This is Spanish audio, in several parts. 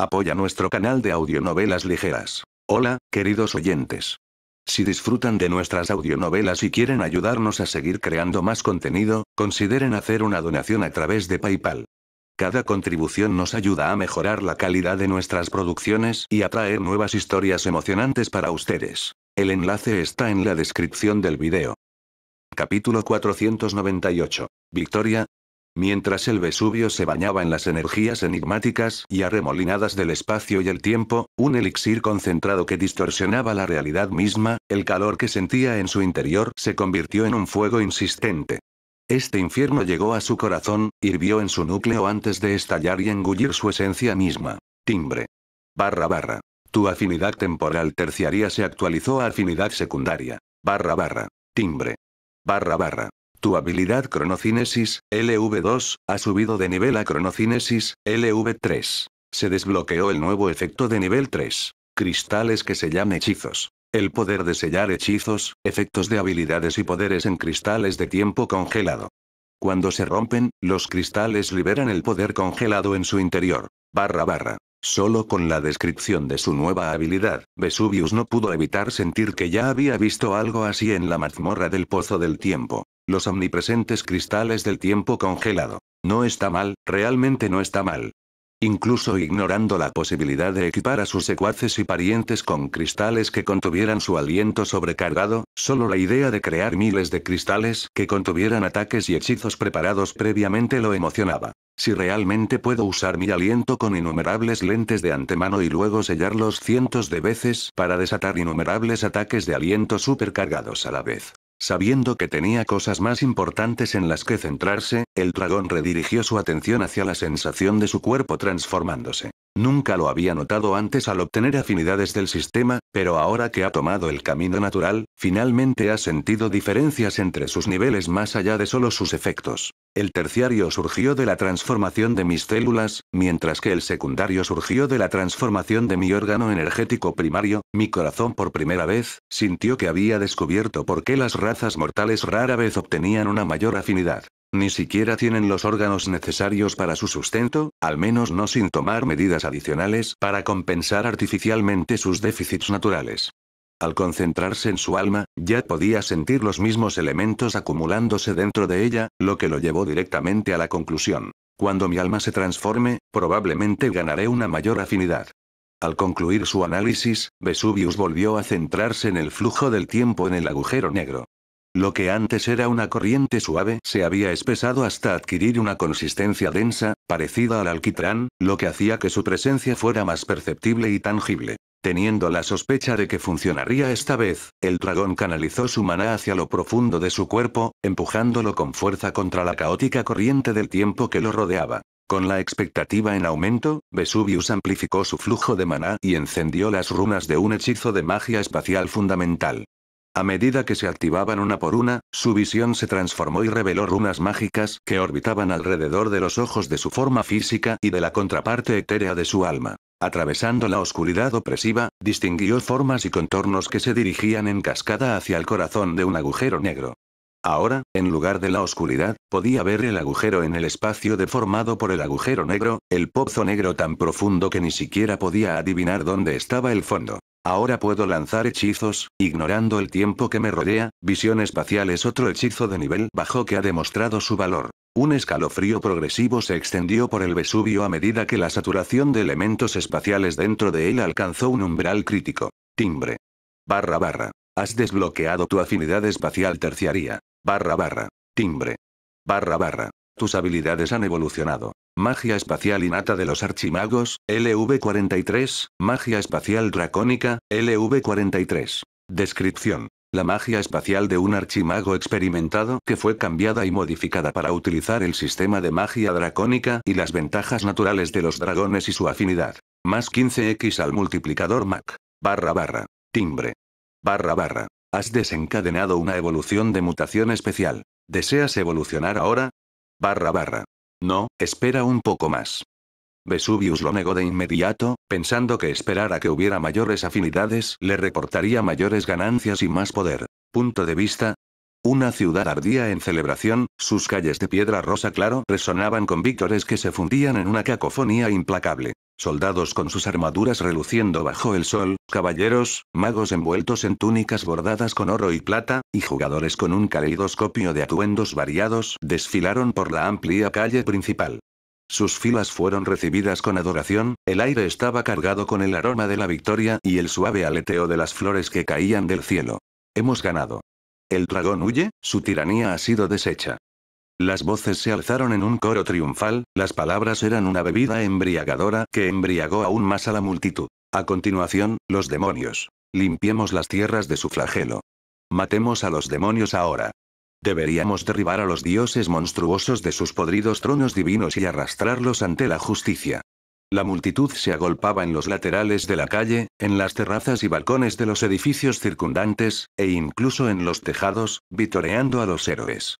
Apoya nuestro canal de audionovelas ligeras. Hola, queridos oyentes. Si disfrutan de nuestras audionovelas y quieren ayudarnos a seguir creando más contenido, consideren hacer una donación a través de PayPal. Cada contribución nos ayuda a mejorar la calidad de nuestras producciones y a traer nuevas historias emocionantes para ustedes. El enlace está en la descripción del video. Capítulo 498. Victoria, Mientras el Vesubio se bañaba en las energías enigmáticas y arremolinadas del espacio y el tiempo, un elixir concentrado que distorsionaba la realidad misma, el calor que sentía en su interior se convirtió en un fuego insistente. Este infierno llegó a su corazón, hirvió en su núcleo antes de estallar y engullir su esencia misma. Timbre. Barra barra. Tu afinidad temporal terciaria se actualizó a afinidad secundaria. Barra barra. Timbre. Barra barra. Tu habilidad Cronocinesis, LV2, ha subido de nivel a Cronocinesis, LV3. Se desbloqueó el nuevo efecto de nivel 3. Cristales que se llaman hechizos. El poder de sellar hechizos, efectos de habilidades y poderes en cristales de tiempo congelado. Cuando se rompen, los cristales liberan el poder congelado en su interior. Barra barra. Solo con la descripción de su nueva habilidad, Vesuvius no pudo evitar sentir que ya había visto algo así en la mazmorra del Pozo del Tiempo. Los omnipresentes cristales del tiempo congelado. No está mal, realmente no está mal. Incluso ignorando la posibilidad de equipar a sus secuaces y parientes con cristales que contuvieran su aliento sobrecargado, solo la idea de crear miles de cristales que contuvieran ataques y hechizos preparados previamente lo emocionaba. Si realmente puedo usar mi aliento con innumerables lentes de antemano y luego sellarlos cientos de veces para desatar innumerables ataques de aliento supercargados a la vez, Sabiendo que tenía cosas más importantes en las que centrarse, el dragón redirigió su atención hacia la sensación de su cuerpo transformándose. Nunca lo había notado antes al obtener afinidades del sistema, pero ahora que ha tomado el camino natural, finalmente ha sentido diferencias entre sus niveles más allá de solo sus efectos. El terciario surgió de la transformación de mis células, mientras que el secundario surgió de la transformación de mi órgano energético primario, mi corazón por primera vez, sintió que había descubierto por qué las razas mortales rara vez obtenían una mayor afinidad. Ni siquiera tienen los órganos necesarios para su sustento, al menos no sin tomar medidas adicionales para compensar artificialmente sus déficits naturales. Al concentrarse en su alma, ya podía sentir los mismos elementos acumulándose dentro de ella, lo que lo llevó directamente a la conclusión. Cuando mi alma se transforme, probablemente ganaré una mayor afinidad. Al concluir su análisis, Vesuvius volvió a centrarse en el flujo del tiempo en el agujero negro. Lo que antes era una corriente suave se había espesado hasta adquirir una consistencia densa, parecida al alquitrán, lo que hacía que su presencia fuera más perceptible y tangible. Teniendo la sospecha de que funcionaría esta vez, el dragón canalizó su maná hacia lo profundo de su cuerpo, empujándolo con fuerza contra la caótica corriente del tiempo que lo rodeaba. Con la expectativa en aumento, Vesuvius amplificó su flujo de maná y encendió las runas de un hechizo de magia espacial fundamental. A medida que se activaban una por una, su visión se transformó y reveló runas mágicas que orbitaban alrededor de los ojos de su forma física y de la contraparte etérea de su alma. Atravesando la oscuridad opresiva, distinguió formas y contornos que se dirigían en cascada hacia el corazón de un agujero negro. Ahora, en lugar de la oscuridad, podía ver el agujero en el espacio deformado por el agujero negro, el pozo negro tan profundo que ni siquiera podía adivinar dónde estaba el fondo. Ahora puedo lanzar hechizos, ignorando el tiempo que me rodea, visión espacial es otro hechizo de nivel bajo que ha demostrado su valor. Un escalofrío progresivo se extendió por el Vesubio a medida que la saturación de elementos espaciales dentro de él alcanzó un umbral crítico. Timbre. Barra barra. Has desbloqueado tu afinidad espacial terciaria. Barra barra. Timbre. Barra barra. Tus habilidades han evolucionado. Magia espacial innata de los archimagos, LV43, magia espacial dracónica, LV43. Descripción. La magia espacial de un archimago experimentado que fue cambiada y modificada para utilizar el sistema de magia dracónica y las ventajas naturales de los dragones y su afinidad. Más 15x al multiplicador MAC. Barra barra. Timbre. Barra barra. Has desencadenado una evolución de mutación especial. ¿Deseas evolucionar ahora? Barra barra. No, espera un poco más. Vesuvius lo negó de inmediato, pensando que esperar a que hubiera mayores afinidades le reportaría mayores ganancias y más poder. Punto de vista. Una ciudad ardía en celebración, sus calles de piedra rosa claro resonaban con víctores que se fundían en una cacofonía implacable soldados con sus armaduras reluciendo bajo el sol, caballeros, magos envueltos en túnicas bordadas con oro y plata, y jugadores con un caleidoscopio de atuendos variados, desfilaron por la amplia calle principal. Sus filas fueron recibidas con adoración, el aire estaba cargado con el aroma de la victoria y el suave aleteo de las flores que caían del cielo. Hemos ganado. El dragón huye, su tiranía ha sido deshecha. Las voces se alzaron en un coro triunfal, las palabras eran una bebida embriagadora que embriagó aún más a la multitud. A continuación, los demonios. Limpiemos las tierras de su flagelo. Matemos a los demonios ahora. Deberíamos derribar a los dioses monstruosos de sus podridos tronos divinos y arrastrarlos ante la justicia. La multitud se agolpaba en los laterales de la calle, en las terrazas y balcones de los edificios circundantes, e incluso en los tejados, vitoreando a los héroes.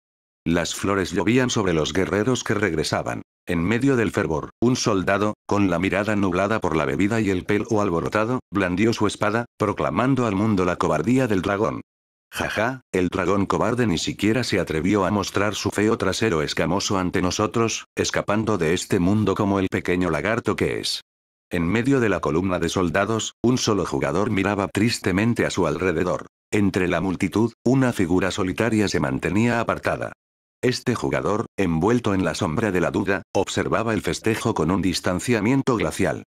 Las flores llovían sobre los guerreros que regresaban. En medio del fervor, un soldado, con la mirada nublada por la bebida y el pelo alborotado, blandió su espada, proclamando al mundo la cobardía del dragón. Jaja, el dragón cobarde ni siquiera se atrevió a mostrar su feo trasero escamoso ante nosotros, escapando de este mundo como el pequeño lagarto que es. En medio de la columna de soldados, un solo jugador miraba tristemente a su alrededor. Entre la multitud, una figura solitaria se mantenía apartada. Este jugador, envuelto en la sombra de la duda, observaba el festejo con un distanciamiento glacial.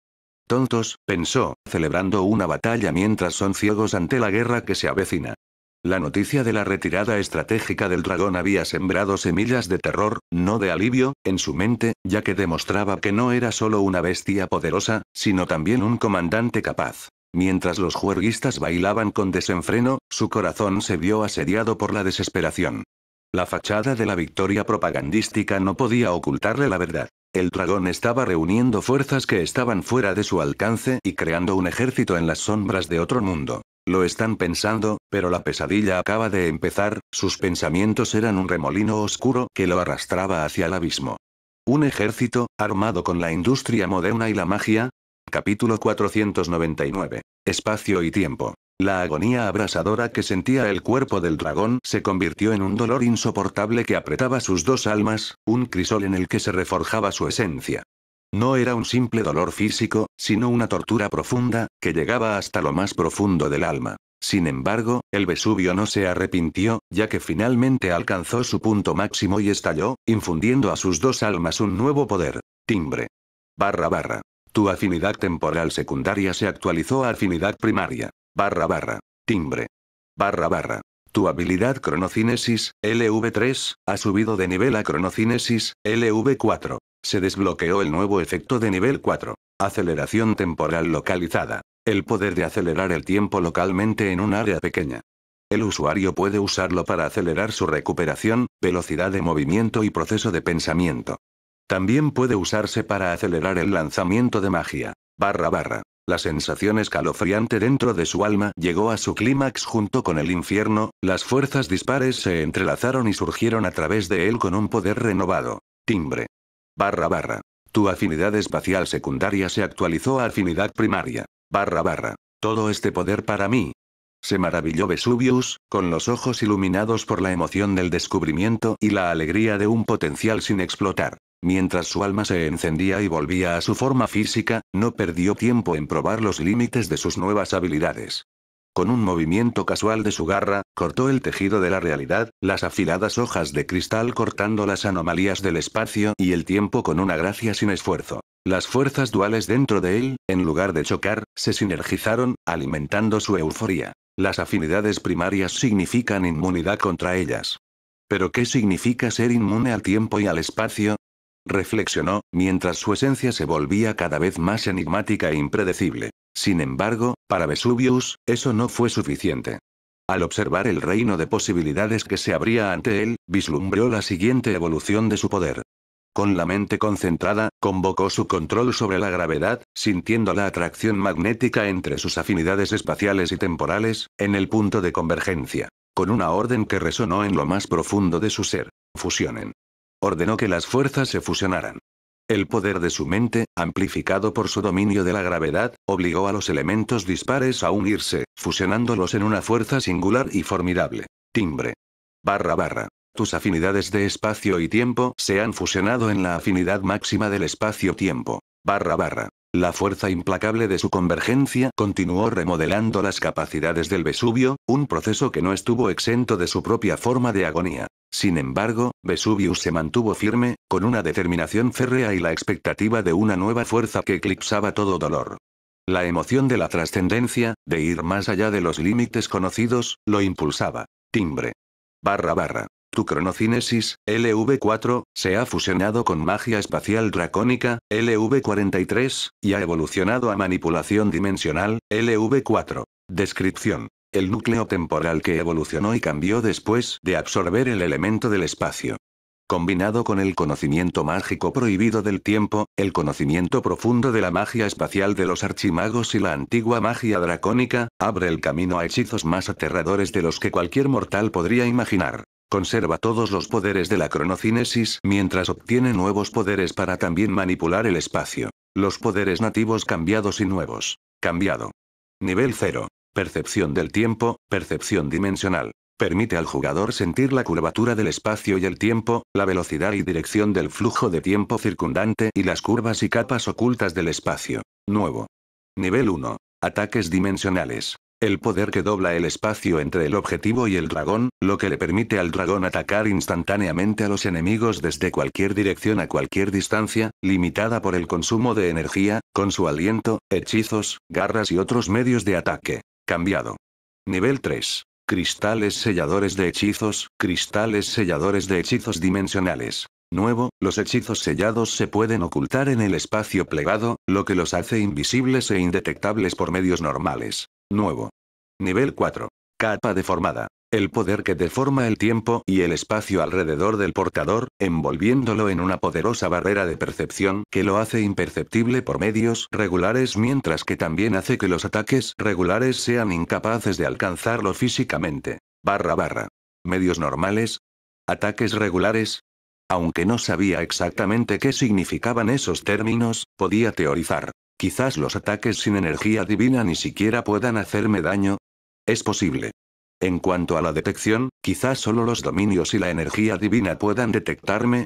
Tontos, pensó, celebrando una batalla mientras son ciegos ante la guerra que se avecina. La noticia de la retirada estratégica del dragón había sembrado semillas de terror, no de alivio, en su mente, ya que demostraba que no era solo una bestia poderosa, sino también un comandante capaz. Mientras los juerguistas bailaban con desenfreno, su corazón se vio asediado por la desesperación. La fachada de la victoria propagandística no podía ocultarle la verdad. El dragón estaba reuniendo fuerzas que estaban fuera de su alcance y creando un ejército en las sombras de otro mundo. Lo están pensando, pero la pesadilla acaba de empezar, sus pensamientos eran un remolino oscuro que lo arrastraba hacia el abismo. Un ejército, armado con la industria moderna y la magia. Capítulo 499. Espacio y tiempo. La agonía abrasadora que sentía el cuerpo del dragón se convirtió en un dolor insoportable que apretaba sus dos almas, un crisol en el que se reforjaba su esencia. No era un simple dolor físico, sino una tortura profunda, que llegaba hasta lo más profundo del alma. Sin embargo, el Vesubio no se arrepintió, ya que finalmente alcanzó su punto máximo y estalló, infundiendo a sus dos almas un nuevo poder. Timbre. Barra barra. Tu afinidad temporal secundaria se actualizó a afinidad primaria barra barra, timbre, barra barra. Tu habilidad Cronocinesis, LV3, ha subido de nivel a Cronocinesis, LV4. Se desbloqueó el nuevo efecto de nivel 4. Aceleración temporal localizada. El poder de acelerar el tiempo localmente en un área pequeña. El usuario puede usarlo para acelerar su recuperación, velocidad de movimiento y proceso de pensamiento. También puede usarse para acelerar el lanzamiento de magia. Barra barra. La sensación escalofriante dentro de su alma llegó a su clímax junto con el infierno, las fuerzas dispares se entrelazaron y surgieron a través de él con un poder renovado. Timbre. Barra barra. Tu afinidad espacial secundaria se actualizó a afinidad primaria. Barra barra. Todo este poder para mí, se maravilló Vesuvius, con los ojos iluminados por la emoción del descubrimiento y la alegría de un potencial sin explotar. Mientras su alma se encendía y volvía a su forma física, no perdió tiempo en probar los límites de sus nuevas habilidades. Con un movimiento casual de su garra, cortó el tejido de la realidad, las afiladas hojas de cristal cortando las anomalías del espacio y el tiempo con una gracia sin esfuerzo. Las fuerzas duales dentro de él, en lugar de chocar, se sinergizaron, alimentando su euforia. Las afinidades primarias significan inmunidad contra ellas. ¿Pero qué significa ser inmune al tiempo y al espacio? Reflexionó, mientras su esencia se volvía cada vez más enigmática e impredecible. Sin embargo, para Vesuvius, eso no fue suficiente. Al observar el reino de posibilidades que se abría ante él, vislumbró la siguiente evolución de su poder. Con la mente concentrada, convocó su control sobre la gravedad, sintiendo la atracción magnética entre sus afinidades espaciales y temporales, en el punto de convergencia. Con una orden que resonó en lo más profundo de su ser. Fusionen. Ordenó que las fuerzas se fusionaran. El poder de su mente, amplificado por su dominio de la gravedad, obligó a los elementos dispares a unirse, fusionándolos en una fuerza singular y formidable. Timbre. Barra barra. Tus afinidades de espacio y tiempo se han fusionado en la afinidad máxima del espacio-tiempo. Barra barra. La fuerza implacable de su convergencia continuó remodelando las capacidades del Vesubio, un proceso que no estuvo exento de su propia forma de agonía. Sin embargo, Vesuvius se mantuvo firme, con una determinación férrea y la expectativa de una nueva fuerza que eclipsaba todo dolor. La emoción de la trascendencia, de ir más allá de los límites conocidos, lo impulsaba. Timbre. Barra barra. Tu cronocinesis, LV4, se ha fusionado con magia espacial dracónica, LV43, y ha evolucionado a manipulación dimensional, LV4. Descripción. El núcleo temporal que evolucionó y cambió después de absorber el elemento del espacio. Combinado con el conocimiento mágico prohibido del tiempo, el conocimiento profundo de la magia espacial de los archimagos y la antigua magia dracónica, abre el camino a hechizos más aterradores de los que cualquier mortal podría imaginar. Conserva todos los poderes de la cronocinesis mientras obtiene nuevos poderes para también manipular el espacio. Los poderes nativos cambiados y nuevos. Cambiado. Nivel 0. Percepción del tiempo, percepción dimensional. Permite al jugador sentir la curvatura del espacio y el tiempo, la velocidad y dirección del flujo de tiempo circundante y las curvas y capas ocultas del espacio. Nuevo. Nivel 1. Ataques dimensionales. El poder que dobla el espacio entre el objetivo y el dragón, lo que le permite al dragón atacar instantáneamente a los enemigos desde cualquier dirección a cualquier distancia, limitada por el consumo de energía, con su aliento, hechizos, garras y otros medios de ataque. Cambiado. Nivel 3. Cristales selladores de hechizos, cristales selladores de hechizos dimensionales. Nuevo, los hechizos sellados se pueden ocultar en el espacio plegado, lo que los hace invisibles e indetectables por medios normales. Nuevo. Nivel 4. Capa deformada. El poder que deforma el tiempo y el espacio alrededor del portador, envolviéndolo en una poderosa barrera de percepción que lo hace imperceptible por medios regulares mientras que también hace que los ataques regulares sean incapaces de alcanzarlo físicamente. Barra barra. Medios normales. Ataques regulares. Aunque no sabía exactamente qué significaban esos términos, podía teorizar. Quizás los ataques sin energía divina ni siquiera puedan hacerme daño. Es posible. En cuanto a la detección, quizás solo los dominios y la energía divina puedan detectarme.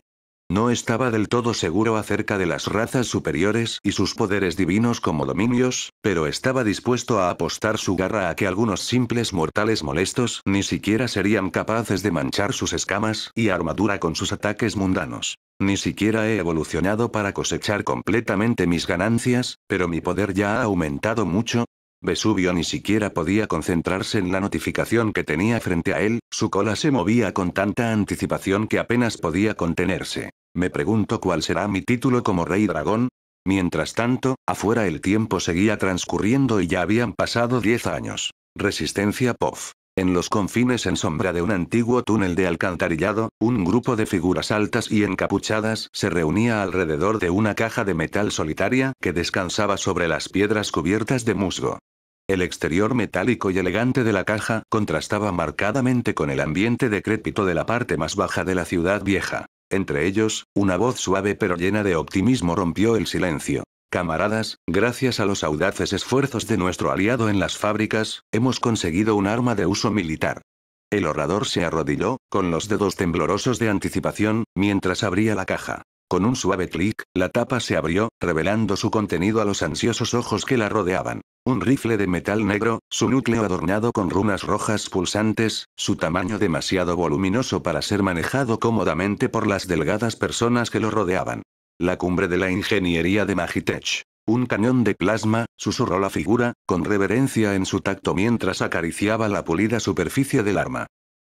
No estaba del todo seguro acerca de las razas superiores y sus poderes divinos como dominios, pero estaba dispuesto a apostar su garra a que algunos simples mortales molestos ni siquiera serían capaces de manchar sus escamas y armadura con sus ataques mundanos. Ni siquiera he evolucionado para cosechar completamente mis ganancias, pero mi poder ya ha aumentado mucho. Vesubio ni siquiera podía concentrarse en la notificación que tenía frente a él, su cola se movía con tanta anticipación que apenas podía contenerse. Me pregunto cuál será mi título como rey dragón. Mientras tanto, afuera el tiempo seguía transcurriendo y ya habían pasado 10 años. Resistencia POF. En los confines en sombra de un antiguo túnel de alcantarillado, un grupo de figuras altas y encapuchadas se reunía alrededor de una caja de metal solitaria que descansaba sobre las piedras cubiertas de musgo. El exterior metálico y elegante de la caja contrastaba marcadamente con el ambiente decrépito de la parte más baja de la ciudad vieja. Entre ellos, una voz suave pero llena de optimismo rompió el silencio. Camaradas, gracias a los audaces esfuerzos de nuestro aliado en las fábricas, hemos conseguido un arma de uso militar. El orador se arrodilló, con los dedos temblorosos de anticipación, mientras abría la caja. Con un suave clic, la tapa se abrió, revelando su contenido a los ansiosos ojos que la rodeaban. Un rifle de metal negro, su núcleo adornado con runas rojas pulsantes, su tamaño demasiado voluminoso para ser manejado cómodamente por las delgadas personas que lo rodeaban. La cumbre de la ingeniería de Magitech. Un cañón de plasma, susurró la figura, con reverencia en su tacto mientras acariciaba la pulida superficie del arma.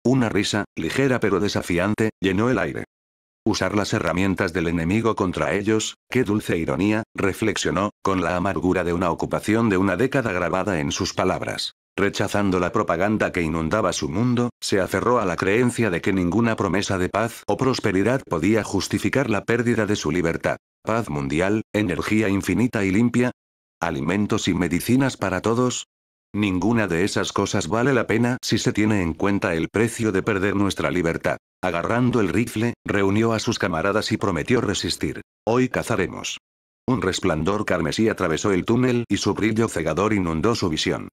Una risa, ligera pero desafiante, llenó el aire. Usar las herramientas del enemigo contra ellos, qué dulce ironía, reflexionó, con la amargura de una ocupación de una década grabada en sus palabras. Rechazando la propaganda que inundaba su mundo, se aferró a la creencia de que ninguna promesa de paz o prosperidad podía justificar la pérdida de su libertad. Paz mundial, energía infinita y limpia, alimentos y medicinas para todos. Ninguna de esas cosas vale la pena si se tiene en cuenta el precio de perder nuestra libertad. Agarrando el rifle, reunió a sus camaradas y prometió resistir. Hoy cazaremos. Un resplandor carmesí atravesó el túnel y su brillo cegador inundó su visión.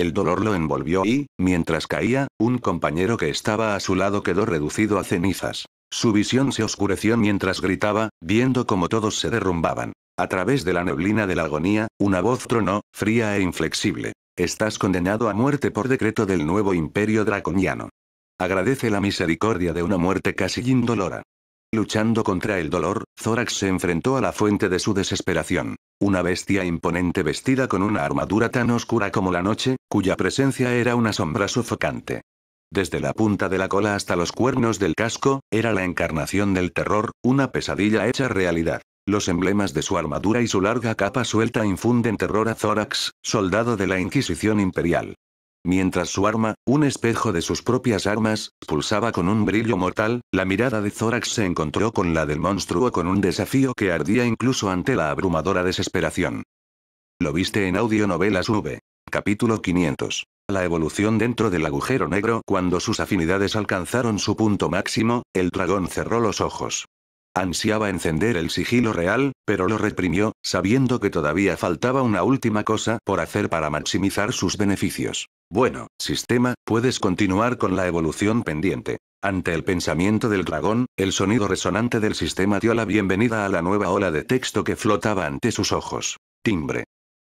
El dolor lo envolvió y, mientras caía, un compañero que estaba a su lado quedó reducido a cenizas. Su visión se oscureció mientras gritaba, viendo cómo todos se derrumbaban. A través de la neblina de la agonía, una voz tronó, fría e inflexible. Estás condenado a muerte por decreto del nuevo imperio draconiano. Agradece la misericordia de una muerte casi indolora. Luchando contra el dolor, Zorax se enfrentó a la fuente de su desesperación. Una bestia imponente vestida con una armadura tan oscura como la noche, cuya presencia era una sombra sofocante. Desde la punta de la cola hasta los cuernos del casco, era la encarnación del terror, una pesadilla hecha realidad. Los emblemas de su armadura y su larga capa suelta infunden terror a Zorax, soldado de la Inquisición Imperial. Mientras su arma, un espejo de sus propias armas, pulsaba con un brillo mortal, la mirada de Zorax se encontró con la del monstruo con un desafío que ardía incluso ante la abrumadora desesperación. Lo viste en Audionovelas V. Capítulo 500. La evolución dentro del agujero negro Cuando sus afinidades alcanzaron su punto máximo, el dragón cerró los ojos. Ansiaba encender el sigilo real, pero lo reprimió, sabiendo que todavía faltaba una última cosa por hacer para maximizar sus beneficios. Bueno, sistema, puedes continuar con la evolución pendiente. Ante el pensamiento del dragón, el sonido resonante del sistema dio la bienvenida a la nueva ola de texto que flotaba ante sus ojos. Timbre.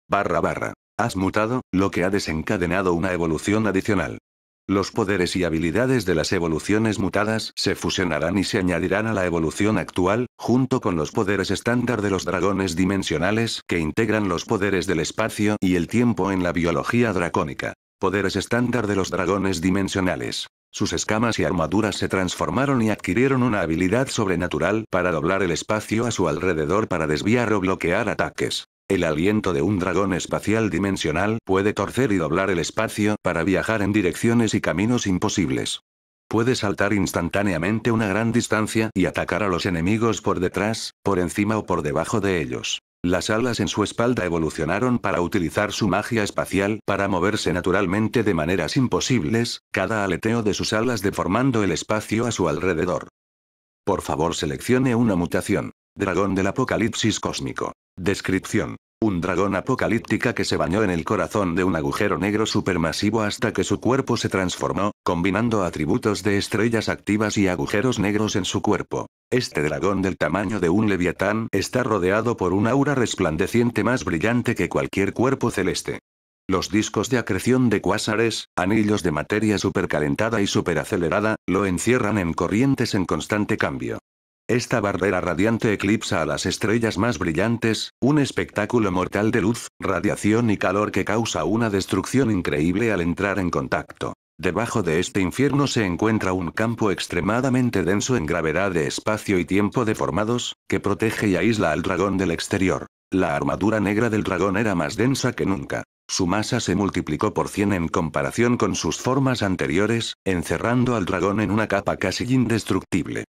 Barra barra. Has mutado, lo que ha desencadenado una evolución adicional. Los poderes y habilidades de las evoluciones mutadas se fusionarán y se añadirán a la evolución actual, junto con los poderes estándar de los dragones dimensionales que integran los poderes del espacio y el tiempo en la biología dracónica. Poderes estándar de los dragones dimensionales. Sus escamas y armaduras se transformaron y adquirieron una habilidad sobrenatural para doblar el espacio a su alrededor para desviar o bloquear ataques. El aliento de un dragón espacial dimensional puede torcer y doblar el espacio para viajar en direcciones y caminos imposibles. Puede saltar instantáneamente una gran distancia y atacar a los enemigos por detrás, por encima o por debajo de ellos. Las alas en su espalda evolucionaron para utilizar su magia espacial para moverse naturalmente de maneras imposibles, cada aleteo de sus alas deformando el espacio a su alrededor. Por favor seleccione una mutación. Dragón del Apocalipsis Cósmico. Descripción. Un dragón apocalíptica que se bañó en el corazón de un agujero negro supermasivo hasta que su cuerpo se transformó, combinando atributos de estrellas activas y agujeros negros en su cuerpo. Este dragón del tamaño de un leviatán está rodeado por un aura resplandeciente más brillante que cualquier cuerpo celeste. Los discos de acreción de cuásares, anillos de materia supercalentada y superacelerada, lo encierran en corrientes en constante cambio. Esta barrera radiante eclipsa a las estrellas más brillantes, un espectáculo mortal de luz, radiación y calor que causa una destrucción increíble al entrar en contacto. Debajo de este infierno se encuentra un campo extremadamente denso en gravedad de espacio y tiempo deformados, que protege y aísla al dragón del exterior. La armadura negra del dragón era más densa que nunca. Su masa se multiplicó por 100 en comparación con sus formas anteriores, encerrando al dragón en una capa casi indestructible.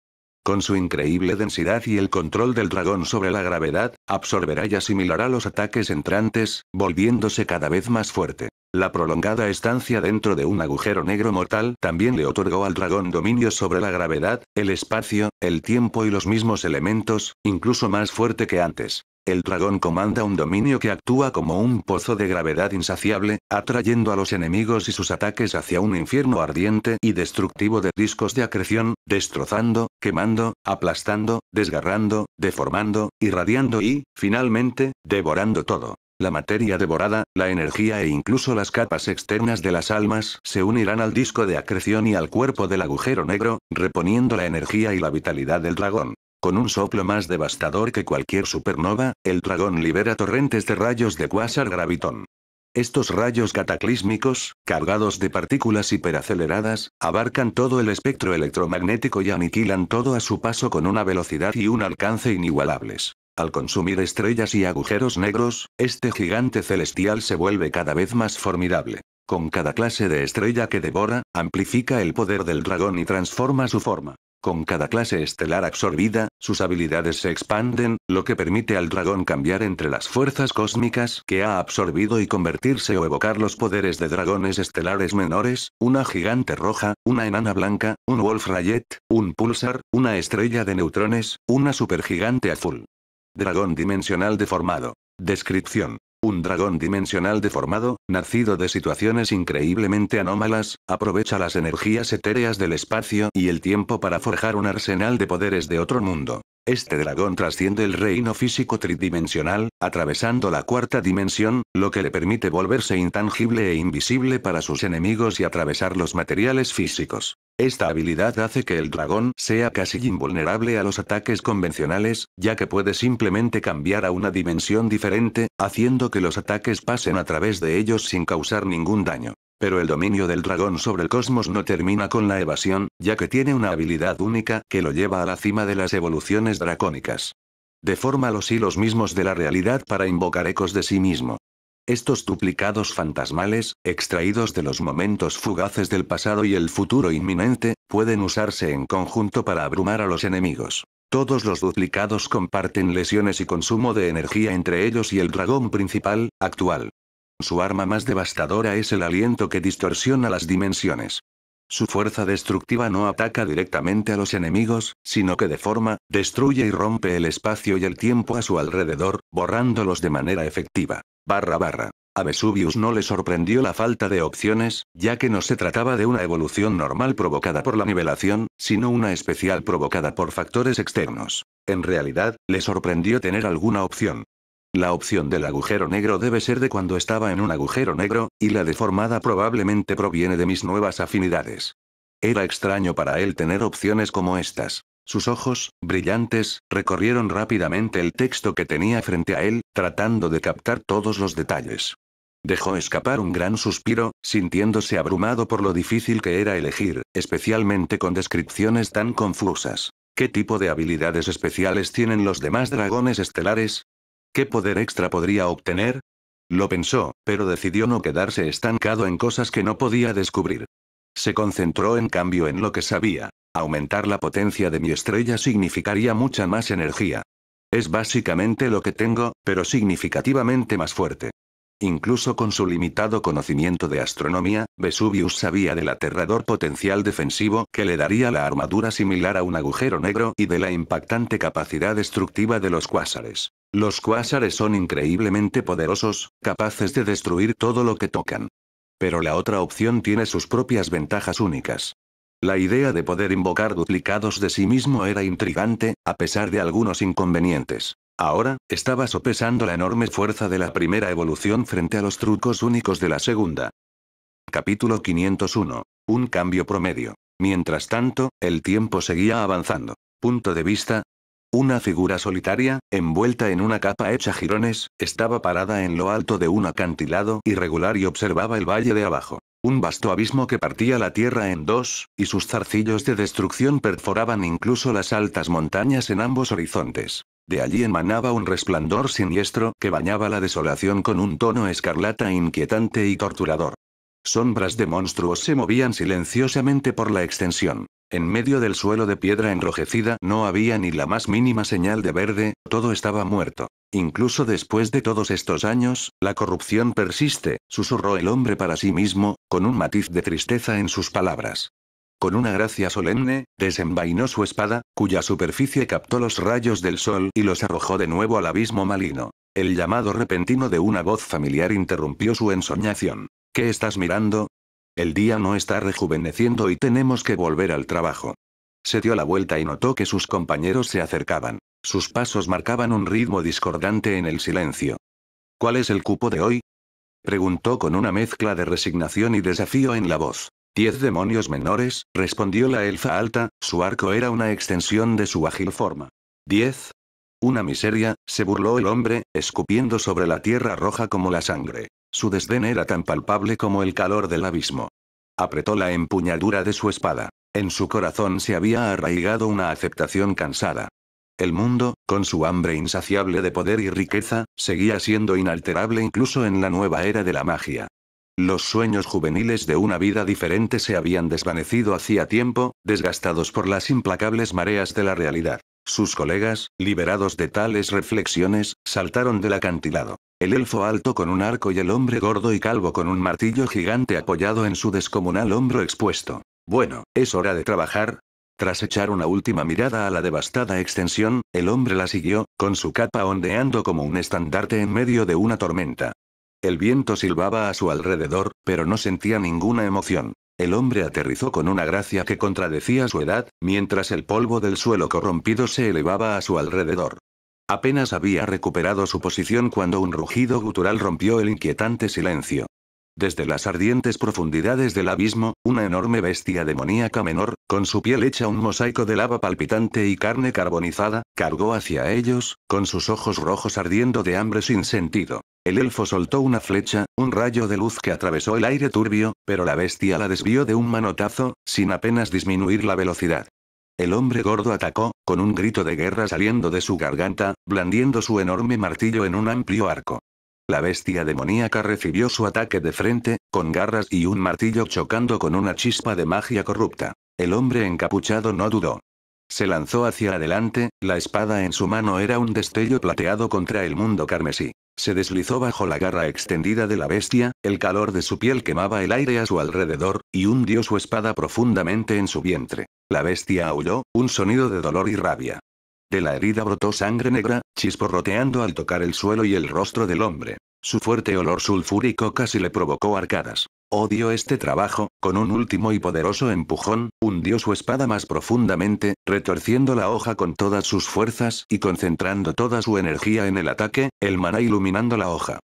Con su increíble densidad y el control del dragón sobre la gravedad, absorberá y asimilará los ataques entrantes, volviéndose cada vez más fuerte. La prolongada estancia dentro de un agujero negro mortal también le otorgó al dragón dominio sobre la gravedad, el espacio, el tiempo y los mismos elementos, incluso más fuerte que antes. El dragón comanda un dominio que actúa como un pozo de gravedad insaciable, atrayendo a los enemigos y sus ataques hacia un infierno ardiente y destructivo de discos de acreción, destrozando, quemando, aplastando, desgarrando, deformando, irradiando y, finalmente, devorando todo. La materia devorada, la energía e incluso las capas externas de las almas se unirán al disco de acreción y al cuerpo del agujero negro, reponiendo la energía y la vitalidad del dragón. Con un soplo más devastador que cualquier supernova, el dragón libera torrentes de rayos de cuásar gravitón. Estos rayos cataclísmicos, cargados de partículas hiperaceleradas, abarcan todo el espectro electromagnético y aniquilan todo a su paso con una velocidad y un alcance inigualables. Al consumir estrellas y agujeros negros, este gigante celestial se vuelve cada vez más formidable. Con cada clase de estrella que devora, amplifica el poder del dragón y transforma su forma. Con cada clase estelar absorbida, sus habilidades se expanden, lo que permite al dragón cambiar entre las fuerzas cósmicas que ha absorbido y convertirse o evocar los poderes de dragones estelares menores, una gigante roja, una enana blanca, un Wolf Rayet, un pulsar, una estrella de neutrones, una supergigante azul. Dragón dimensional deformado. Descripción. Un dragón dimensional deformado, nacido de situaciones increíblemente anómalas, aprovecha las energías etéreas del espacio y el tiempo para forjar un arsenal de poderes de otro mundo. Este dragón trasciende el reino físico tridimensional, atravesando la cuarta dimensión, lo que le permite volverse intangible e invisible para sus enemigos y atravesar los materiales físicos. Esta habilidad hace que el dragón sea casi invulnerable a los ataques convencionales, ya que puede simplemente cambiar a una dimensión diferente, haciendo que los ataques pasen a través de ellos sin causar ningún daño. Pero el dominio del dragón sobre el cosmos no termina con la evasión, ya que tiene una habilidad única que lo lleva a la cima de las evoluciones dracónicas. Deforma los hilos mismos de la realidad para invocar ecos de sí mismo. Estos duplicados fantasmales, extraídos de los momentos fugaces del pasado y el futuro inminente, pueden usarse en conjunto para abrumar a los enemigos. Todos los duplicados comparten lesiones y consumo de energía entre ellos y el dragón principal, actual. Su arma más devastadora es el aliento que distorsiona las dimensiones. Su fuerza destructiva no ataca directamente a los enemigos, sino que deforma, destruye y rompe el espacio y el tiempo a su alrededor, borrándolos de manera efectiva. Barra barra. A Vesuvius no le sorprendió la falta de opciones, ya que no se trataba de una evolución normal provocada por la nivelación, sino una especial provocada por factores externos. En realidad, le sorprendió tener alguna opción. La opción del agujero negro debe ser de cuando estaba en un agujero negro, y la deformada probablemente proviene de mis nuevas afinidades. Era extraño para él tener opciones como estas. Sus ojos, brillantes, recorrieron rápidamente el texto que tenía frente a él, tratando de captar todos los detalles. Dejó escapar un gran suspiro, sintiéndose abrumado por lo difícil que era elegir, especialmente con descripciones tan confusas. ¿Qué tipo de habilidades especiales tienen los demás dragones estelares? ¿Qué poder extra podría obtener? Lo pensó, pero decidió no quedarse estancado en cosas que no podía descubrir. Se concentró en cambio en lo que sabía. Aumentar la potencia de mi estrella significaría mucha más energía. Es básicamente lo que tengo, pero significativamente más fuerte. Incluso con su limitado conocimiento de astronomía, Vesuvius sabía del aterrador potencial defensivo que le daría la armadura similar a un agujero negro y de la impactante capacidad destructiva de los cuásares. Los cuásares son increíblemente poderosos, capaces de destruir todo lo que tocan. Pero la otra opción tiene sus propias ventajas únicas. La idea de poder invocar duplicados de sí mismo era intrigante, a pesar de algunos inconvenientes. Ahora, estaba sopesando la enorme fuerza de la primera evolución frente a los trucos únicos de la segunda. Capítulo 501. Un cambio promedio. Mientras tanto, el tiempo seguía avanzando. Punto de vista, una figura solitaria, envuelta en una capa hecha jirones, estaba parada en lo alto de un acantilado irregular y observaba el valle de abajo. Un vasto abismo que partía la tierra en dos, y sus zarcillos de destrucción perforaban incluso las altas montañas en ambos horizontes. De allí emanaba un resplandor siniestro que bañaba la desolación con un tono escarlata inquietante y torturador. Sombras de monstruos se movían silenciosamente por la extensión. En medio del suelo de piedra enrojecida no había ni la más mínima señal de verde, todo estaba muerto. Incluso después de todos estos años, la corrupción persiste, susurró el hombre para sí mismo, con un matiz de tristeza en sus palabras. Con una gracia solemne, desenvainó su espada, cuya superficie captó los rayos del sol y los arrojó de nuevo al abismo maligno. El llamado repentino de una voz familiar interrumpió su ensoñación. ¿Qué estás mirando? El día no está rejuveneciendo y tenemos que volver al trabajo. Se dio la vuelta y notó que sus compañeros se acercaban. Sus pasos marcaban un ritmo discordante en el silencio. ¿Cuál es el cupo de hoy? Preguntó con una mezcla de resignación y desafío en la voz. Diez demonios menores, respondió la elfa alta, su arco era una extensión de su ágil forma. Diez. Una miseria, se burló el hombre, escupiendo sobre la tierra roja como la sangre. Su desdén era tan palpable como el calor del abismo. Apretó la empuñadura de su espada. En su corazón se había arraigado una aceptación cansada. El mundo, con su hambre insaciable de poder y riqueza, seguía siendo inalterable incluso en la nueva era de la magia. Los sueños juveniles de una vida diferente se habían desvanecido hacía tiempo, desgastados por las implacables mareas de la realidad. Sus colegas, liberados de tales reflexiones, saltaron del acantilado. El elfo alto con un arco y el hombre gordo y calvo con un martillo gigante apoyado en su descomunal hombro expuesto. Bueno, es hora de trabajar. Tras echar una última mirada a la devastada extensión, el hombre la siguió, con su capa ondeando como un estandarte en medio de una tormenta. El viento silbaba a su alrededor, pero no sentía ninguna emoción. El hombre aterrizó con una gracia que contradecía su edad, mientras el polvo del suelo corrompido se elevaba a su alrededor. Apenas había recuperado su posición cuando un rugido gutural rompió el inquietante silencio. Desde las ardientes profundidades del abismo, una enorme bestia demoníaca menor, con su piel hecha un mosaico de lava palpitante y carne carbonizada, cargó hacia ellos, con sus ojos rojos ardiendo de hambre sin sentido. El elfo soltó una flecha, un rayo de luz que atravesó el aire turbio, pero la bestia la desvió de un manotazo, sin apenas disminuir la velocidad. El hombre gordo atacó, con un grito de guerra saliendo de su garganta, blandiendo su enorme martillo en un amplio arco. La bestia demoníaca recibió su ataque de frente, con garras y un martillo chocando con una chispa de magia corrupta. El hombre encapuchado no dudó. Se lanzó hacia adelante, la espada en su mano era un destello plateado contra el mundo carmesí. Se deslizó bajo la garra extendida de la bestia, el calor de su piel quemaba el aire a su alrededor, y hundió su espada profundamente en su vientre. La bestia aulló, un sonido de dolor y rabia. De la herida brotó sangre negra, chisporroteando al tocar el suelo y el rostro del hombre. Su fuerte olor sulfúrico casi le provocó arcadas. Odio este trabajo, con un último y poderoso empujón, hundió su espada más profundamente, retorciendo la hoja con todas sus fuerzas y concentrando toda su energía en el ataque, el maná iluminando la hoja.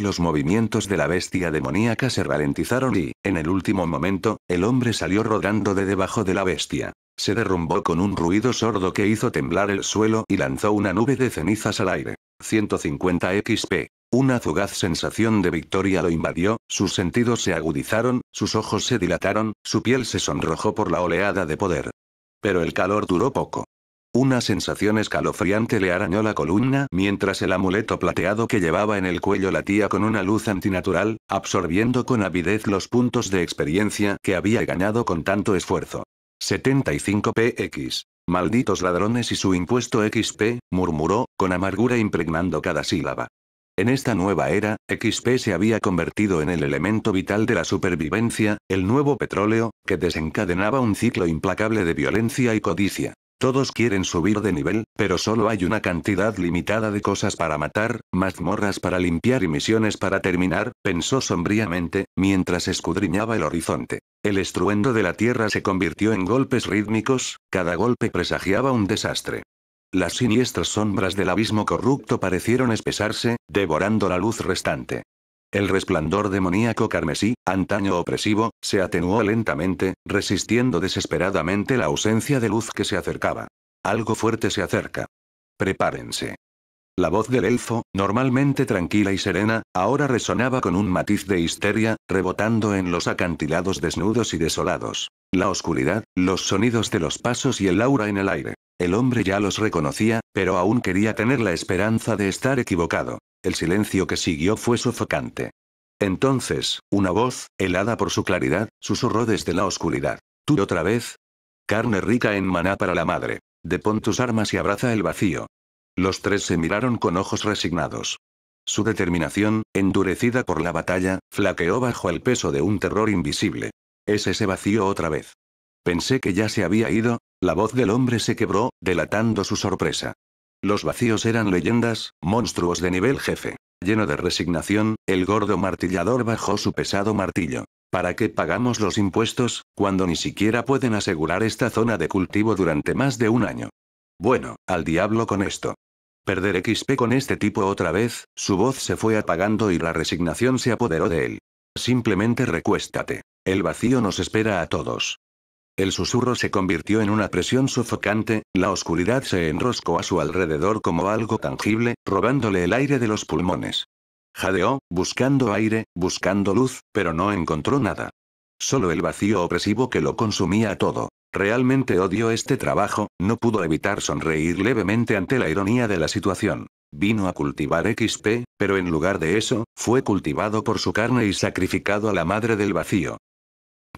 Los movimientos de la bestia demoníaca se ralentizaron y, en el último momento, el hombre salió rodando de debajo de la bestia. Se derrumbó con un ruido sordo que hizo temblar el suelo y lanzó una nube de cenizas al aire. 150 XP. Una fugaz sensación de victoria lo invadió, sus sentidos se agudizaron, sus ojos se dilataron, su piel se sonrojó por la oleada de poder. Pero el calor duró poco. Una sensación escalofriante le arañó la columna mientras el amuleto plateado que llevaba en el cuello latía con una luz antinatural, absorbiendo con avidez los puntos de experiencia que había ganado con tanto esfuerzo. 75 px. Malditos ladrones y su impuesto XP, murmuró, con amargura impregnando cada sílaba. En esta nueva era, XP se había convertido en el elemento vital de la supervivencia, el nuevo petróleo, que desencadenaba un ciclo implacable de violencia y codicia. Todos quieren subir de nivel, pero solo hay una cantidad limitada de cosas para matar, mazmorras para limpiar y misiones para terminar, pensó sombríamente, mientras escudriñaba el horizonte. El estruendo de la tierra se convirtió en golpes rítmicos, cada golpe presagiaba un desastre. Las siniestras sombras del abismo corrupto parecieron espesarse, devorando la luz restante. El resplandor demoníaco carmesí, antaño opresivo, se atenuó lentamente, resistiendo desesperadamente la ausencia de luz que se acercaba. Algo fuerte se acerca. Prepárense. La voz del elfo, normalmente tranquila y serena, ahora resonaba con un matiz de histeria, rebotando en los acantilados desnudos y desolados. La oscuridad, los sonidos de los pasos y el aura en el aire. El hombre ya los reconocía, pero aún quería tener la esperanza de estar equivocado. El silencio que siguió fue sofocante. Entonces, una voz, helada por su claridad, susurró desde la oscuridad. ¿Tú otra vez? Carne rica en maná para la madre. Depón tus armas y abraza el vacío. Los tres se miraron con ojos resignados. Su determinación, endurecida por la batalla, flaqueó bajo el peso de un terror invisible. Es ese vacío otra vez. Pensé que ya se había ido, la voz del hombre se quebró, delatando su sorpresa. Los vacíos eran leyendas, monstruos de nivel jefe. Lleno de resignación, el gordo martillador bajó su pesado martillo. ¿Para qué pagamos los impuestos, cuando ni siquiera pueden asegurar esta zona de cultivo durante más de un año? Bueno, al diablo con esto. Perder XP con este tipo otra vez, su voz se fue apagando y la resignación se apoderó de él. Simplemente recuéstate. El vacío nos espera a todos. El susurro se convirtió en una presión sofocante, la oscuridad se enroscó a su alrededor como algo tangible, robándole el aire de los pulmones. Jadeó, buscando aire, buscando luz, pero no encontró nada. Solo el vacío opresivo que lo consumía todo. Realmente odió este trabajo, no pudo evitar sonreír levemente ante la ironía de la situación. Vino a cultivar XP, pero en lugar de eso, fue cultivado por su carne y sacrificado a la madre del vacío.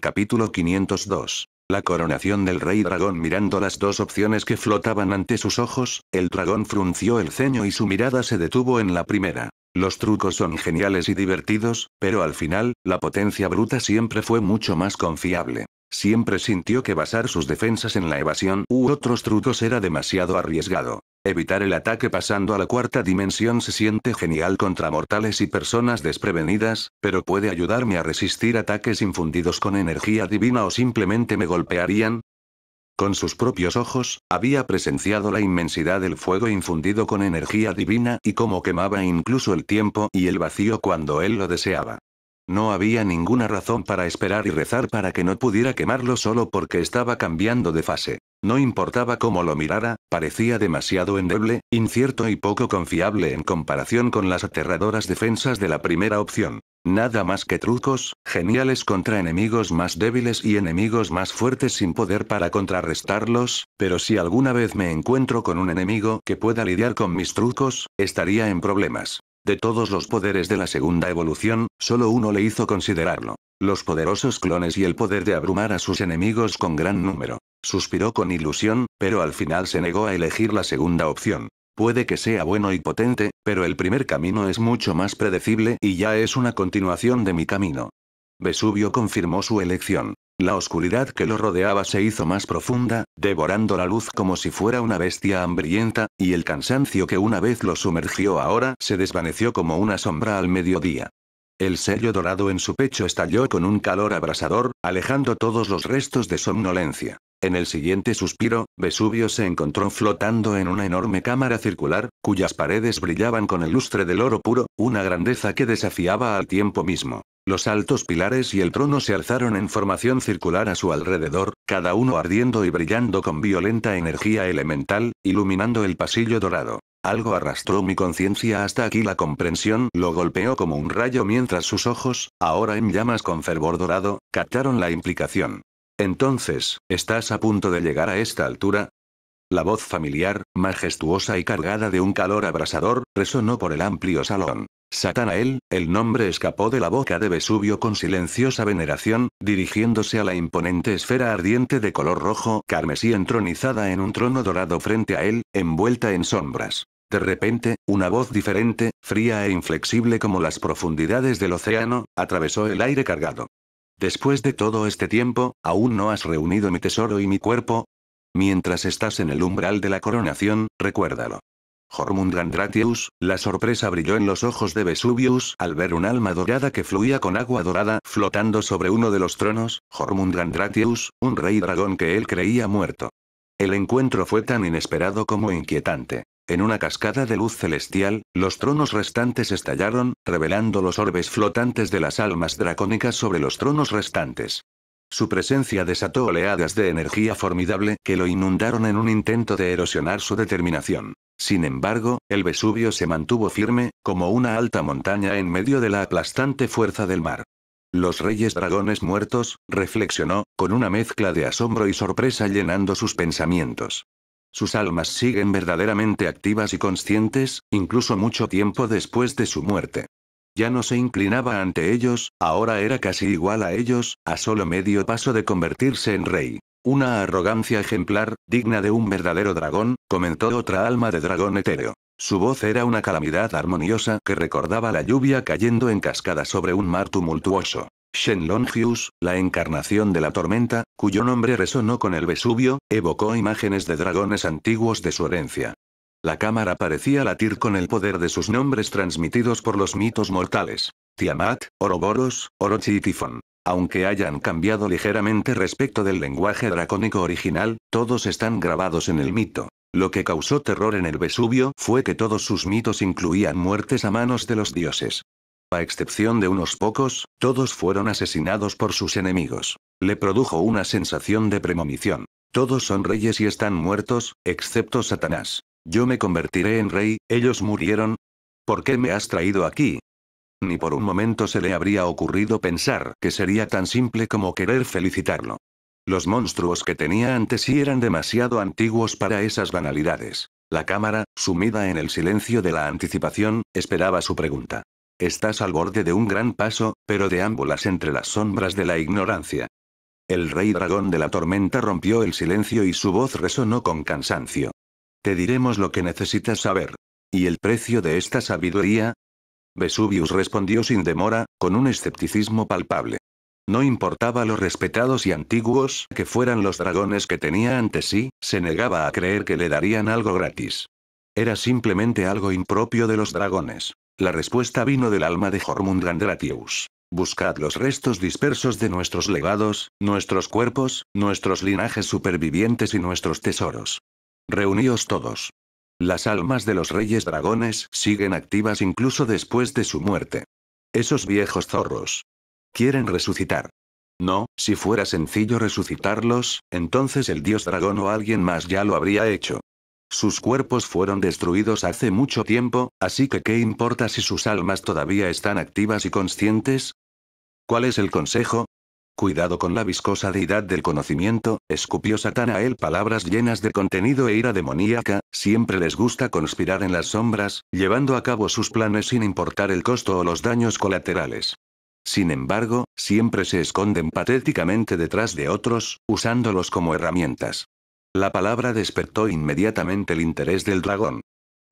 Capítulo 502. La coronación del rey dragón mirando las dos opciones que flotaban ante sus ojos, el dragón frunció el ceño y su mirada se detuvo en la primera. Los trucos son geniales y divertidos, pero al final, la potencia bruta siempre fue mucho más confiable. Siempre sintió que basar sus defensas en la evasión u otros trucos era demasiado arriesgado. Evitar el ataque pasando a la cuarta dimensión se siente genial contra mortales y personas desprevenidas, pero puede ayudarme a resistir ataques infundidos con energía divina o simplemente me golpearían. Con sus propios ojos, había presenciado la inmensidad del fuego infundido con energía divina y cómo quemaba incluso el tiempo y el vacío cuando él lo deseaba. No había ninguna razón para esperar y rezar para que no pudiera quemarlo solo porque estaba cambiando de fase. No importaba cómo lo mirara, parecía demasiado endeble, incierto y poco confiable en comparación con las aterradoras defensas de la primera opción. Nada más que trucos, geniales contra enemigos más débiles y enemigos más fuertes sin poder para contrarrestarlos, pero si alguna vez me encuentro con un enemigo que pueda lidiar con mis trucos, estaría en problemas. De todos los poderes de la segunda evolución, solo uno le hizo considerarlo. Los poderosos clones y el poder de abrumar a sus enemigos con gran número. Suspiró con ilusión, pero al final se negó a elegir la segunda opción. Puede que sea bueno y potente, pero el primer camino es mucho más predecible y ya es una continuación de mi camino. Vesubio confirmó su elección. La oscuridad que lo rodeaba se hizo más profunda, devorando la luz como si fuera una bestia hambrienta, y el cansancio que una vez lo sumergió ahora se desvaneció como una sombra al mediodía. El sello dorado en su pecho estalló con un calor abrasador, alejando todos los restos de somnolencia. En el siguiente suspiro, Vesubio se encontró flotando en una enorme cámara circular, cuyas paredes brillaban con el lustre del oro puro, una grandeza que desafiaba al tiempo mismo. Los altos pilares y el trono se alzaron en formación circular a su alrededor, cada uno ardiendo y brillando con violenta energía elemental, iluminando el pasillo dorado. Algo arrastró mi conciencia hasta aquí la comprensión lo golpeó como un rayo mientras sus ojos, ahora en llamas con fervor dorado, captaron la implicación. Entonces, ¿estás a punto de llegar a esta altura? La voz familiar, majestuosa y cargada de un calor abrasador, resonó por el amplio salón. Satanael, el nombre escapó de la boca de Vesubio con silenciosa veneración, dirigiéndose a la imponente esfera ardiente de color rojo carmesí entronizada en un trono dorado frente a él, envuelta en sombras. De repente, una voz diferente, fría e inflexible como las profundidades del océano, atravesó el aire cargado. Después de todo este tiempo, aún no has reunido mi tesoro y mi cuerpo, Mientras estás en el umbral de la coronación, recuérdalo. Hormund Gandratius, la sorpresa brilló en los ojos de Vesuvius al ver un alma dorada que fluía con agua dorada flotando sobre uno de los tronos, Hormund un rey dragón que él creía muerto. El encuentro fue tan inesperado como inquietante. En una cascada de luz celestial, los tronos restantes estallaron, revelando los orbes flotantes de las almas dracónicas sobre los tronos restantes. Su presencia desató oleadas de energía formidable que lo inundaron en un intento de erosionar su determinación. Sin embargo, el Vesubio se mantuvo firme, como una alta montaña en medio de la aplastante fuerza del mar. Los reyes dragones muertos, reflexionó, con una mezcla de asombro y sorpresa llenando sus pensamientos. Sus almas siguen verdaderamente activas y conscientes, incluso mucho tiempo después de su muerte. Ya no se inclinaba ante ellos, ahora era casi igual a ellos, a solo medio paso de convertirse en rey. Una arrogancia ejemplar, digna de un verdadero dragón, comentó otra alma de dragón etéreo. Su voz era una calamidad armoniosa que recordaba la lluvia cayendo en cascada sobre un mar tumultuoso. Shenlong la encarnación de la tormenta, cuyo nombre resonó con el Vesubio, evocó imágenes de dragones antiguos de su herencia. La cámara parecía latir con el poder de sus nombres transmitidos por los mitos mortales. Tiamat, Oroboros, Orochi y Tifón. Aunque hayan cambiado ligeramente respecto del lenguaje dracónico original, todos están grabados en el mito. Lo que causó terror en el Vesubio fue que todos sus mitos incluían muertes a manos de los dioses. A excepción de unos pocos, todos fueron asesinados por sus enemigos. Le produjo una sensación de premonición. Todos son reyes y están muertos, excepto Satanás. Yo me convertiré en rey, ellos murieron. ¿Por qué me has traído aquí? Ni por un momento se le habría ocurrido pensar que sería tan simple como querer felicitarlo. Los monstruos que tenía antes sí eran demasiado antiguos para esas banalidades. La cámara, sumida en el silencio de la anticipación, esperaba su pregunta. Estás al borde de un gran paso, pero de deambulas entre las sombras de la ignorancia. El rey dragón de la tormenta rompió el silencio y su voz resonó con cansancio. Te diremos lo que necesitas saber. ¿Y el precio de esta sabiduría? Vesuvius respondió sin demora, con un escepticismo palpable. No importaba lo respetados y antiguos que fueran los dragones que tenía ante sí, se negaba a creer que le darían algo gratis. Era simplemente algo impropio de los dragones. La respuesta vino del alma de Hormund Buscad los restos dispersos de nuestros legados, nuestros cuerpos, nuestros linajes supervivientes y nuestros tesoros. Reuníos todos. Las almas de los reyes dragones siguen activas incluso después de su muerte. Esos viejos zorros. Quieren resucitar. No, si fuera sencillo resucitarlos, entonces el dios dragón o alguien más ya lo habría hecho. Sus cuerpos fueron destruidos hace mucho tiempo, así que ¿qué importa si sus almas todavía están activas y conscientes? ¿Cuál es el consejo? Cuidado con la viscosa deidad del conocimiento, escupió Satanael. él palabras llenas de contenido e ira demoníaca, siempre les gusta conspirar en las sombras, llevando a cabo sus planes sin importar el costo o los daños colaterales. Sin embargo, siempre se esconden patéticamente detrás de otros, usándolos como herramientas. La palabra despertó inmediatamente el interés del dragón.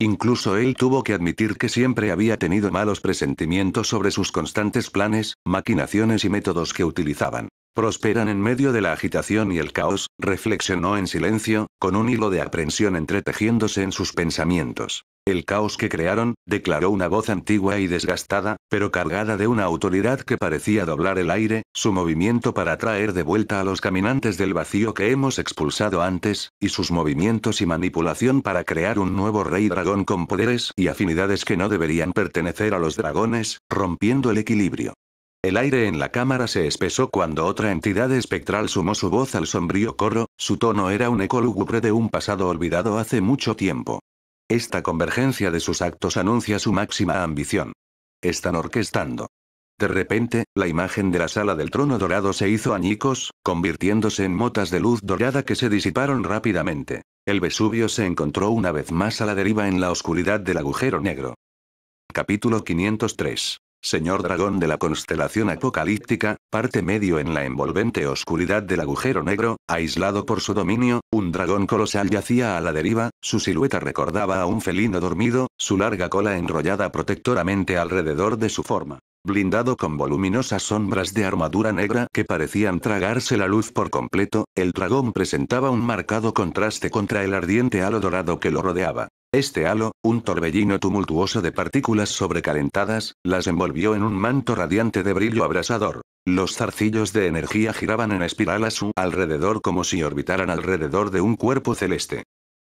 Incluso él tuvo que admitir que siempre había tenido malos presentimientos sobre sus constantes planes, maquinaciones y métodos que utilizaban. Prosperan en medio de la agitación y el caos, reflexionó en silencio, con un hilo de aprensión entretejiéndose en sus pensamientos. El caos que crearon, declaró una voz antigua y desgastada, pero cargada de una autoridad que parecía doblar el aire, su movimiento para traer de vuelta a los caminantes del vacío que hemos expulsado antes, y sus movimientos y manipulación para crear un nuevo rey dragón con poderes y afinidades que no deberían pertenecer a los dragones, rompiendo el equilibrio. El aire en la cámara se espesó cuando otra entidad espectral sumó su voz al sombrío corro, su tono era un eco lúgubre de un pasado olvidado hace mucho tiempo. Esta convergencia de sus actos anuncia su máxima ambición. Están orquestando. De repente, la imagen de la sala del trono dorado se hizo añicos, convirtiéndose en motas de luz dorada que se disiparon rápidamente. El Vesubio se encontró una vez más a la deriva en la oscuridad del agujero negro. Capítulo 503. Señor dragón de la constelación apocalíptica, parte medio en la envolvente oscuridad del agujero negro, aislado por su dominio, un dragón colosal yacía a la deriva, su silueta recordaba a un felino dormido, su larga cola enrollada protectoramente alrededor de su forma. Blindado con voluminosas sombras de armadura negra que parecían tragarse la luz por completo, el dragón presentaba un marcado contraste contra el ardiente halo dorado que lo rodeaba. Este halo, un torbellino tumultuoso de partículas sobrecalentadas, las envolvió en un manto radiante de brillo abrasador. Los zarcillos de energía giraban en espiral a su alrededor como si orbitaran alrededor de un cuerpo celeste.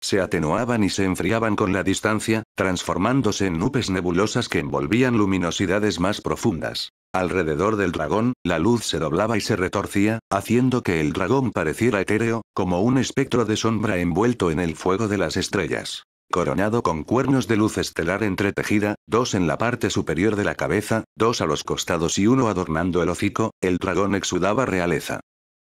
Se atenuaban y se enfriaban con la distancia, transformándose en nubes nebulosas que envolvían luminosidades más profundas. Alrededor del dragón, la luz se doblaba y se retorcía, haciendo que el dragón pareciera etéreo, como un espectro de sombra envuelto en el fuego de las estrellas coronado con cuernos de luz estelar entretejida, dos en la parte superior de la cabeza, dos a los costados y uno adornando el hocico, el dragón exudaba realeza.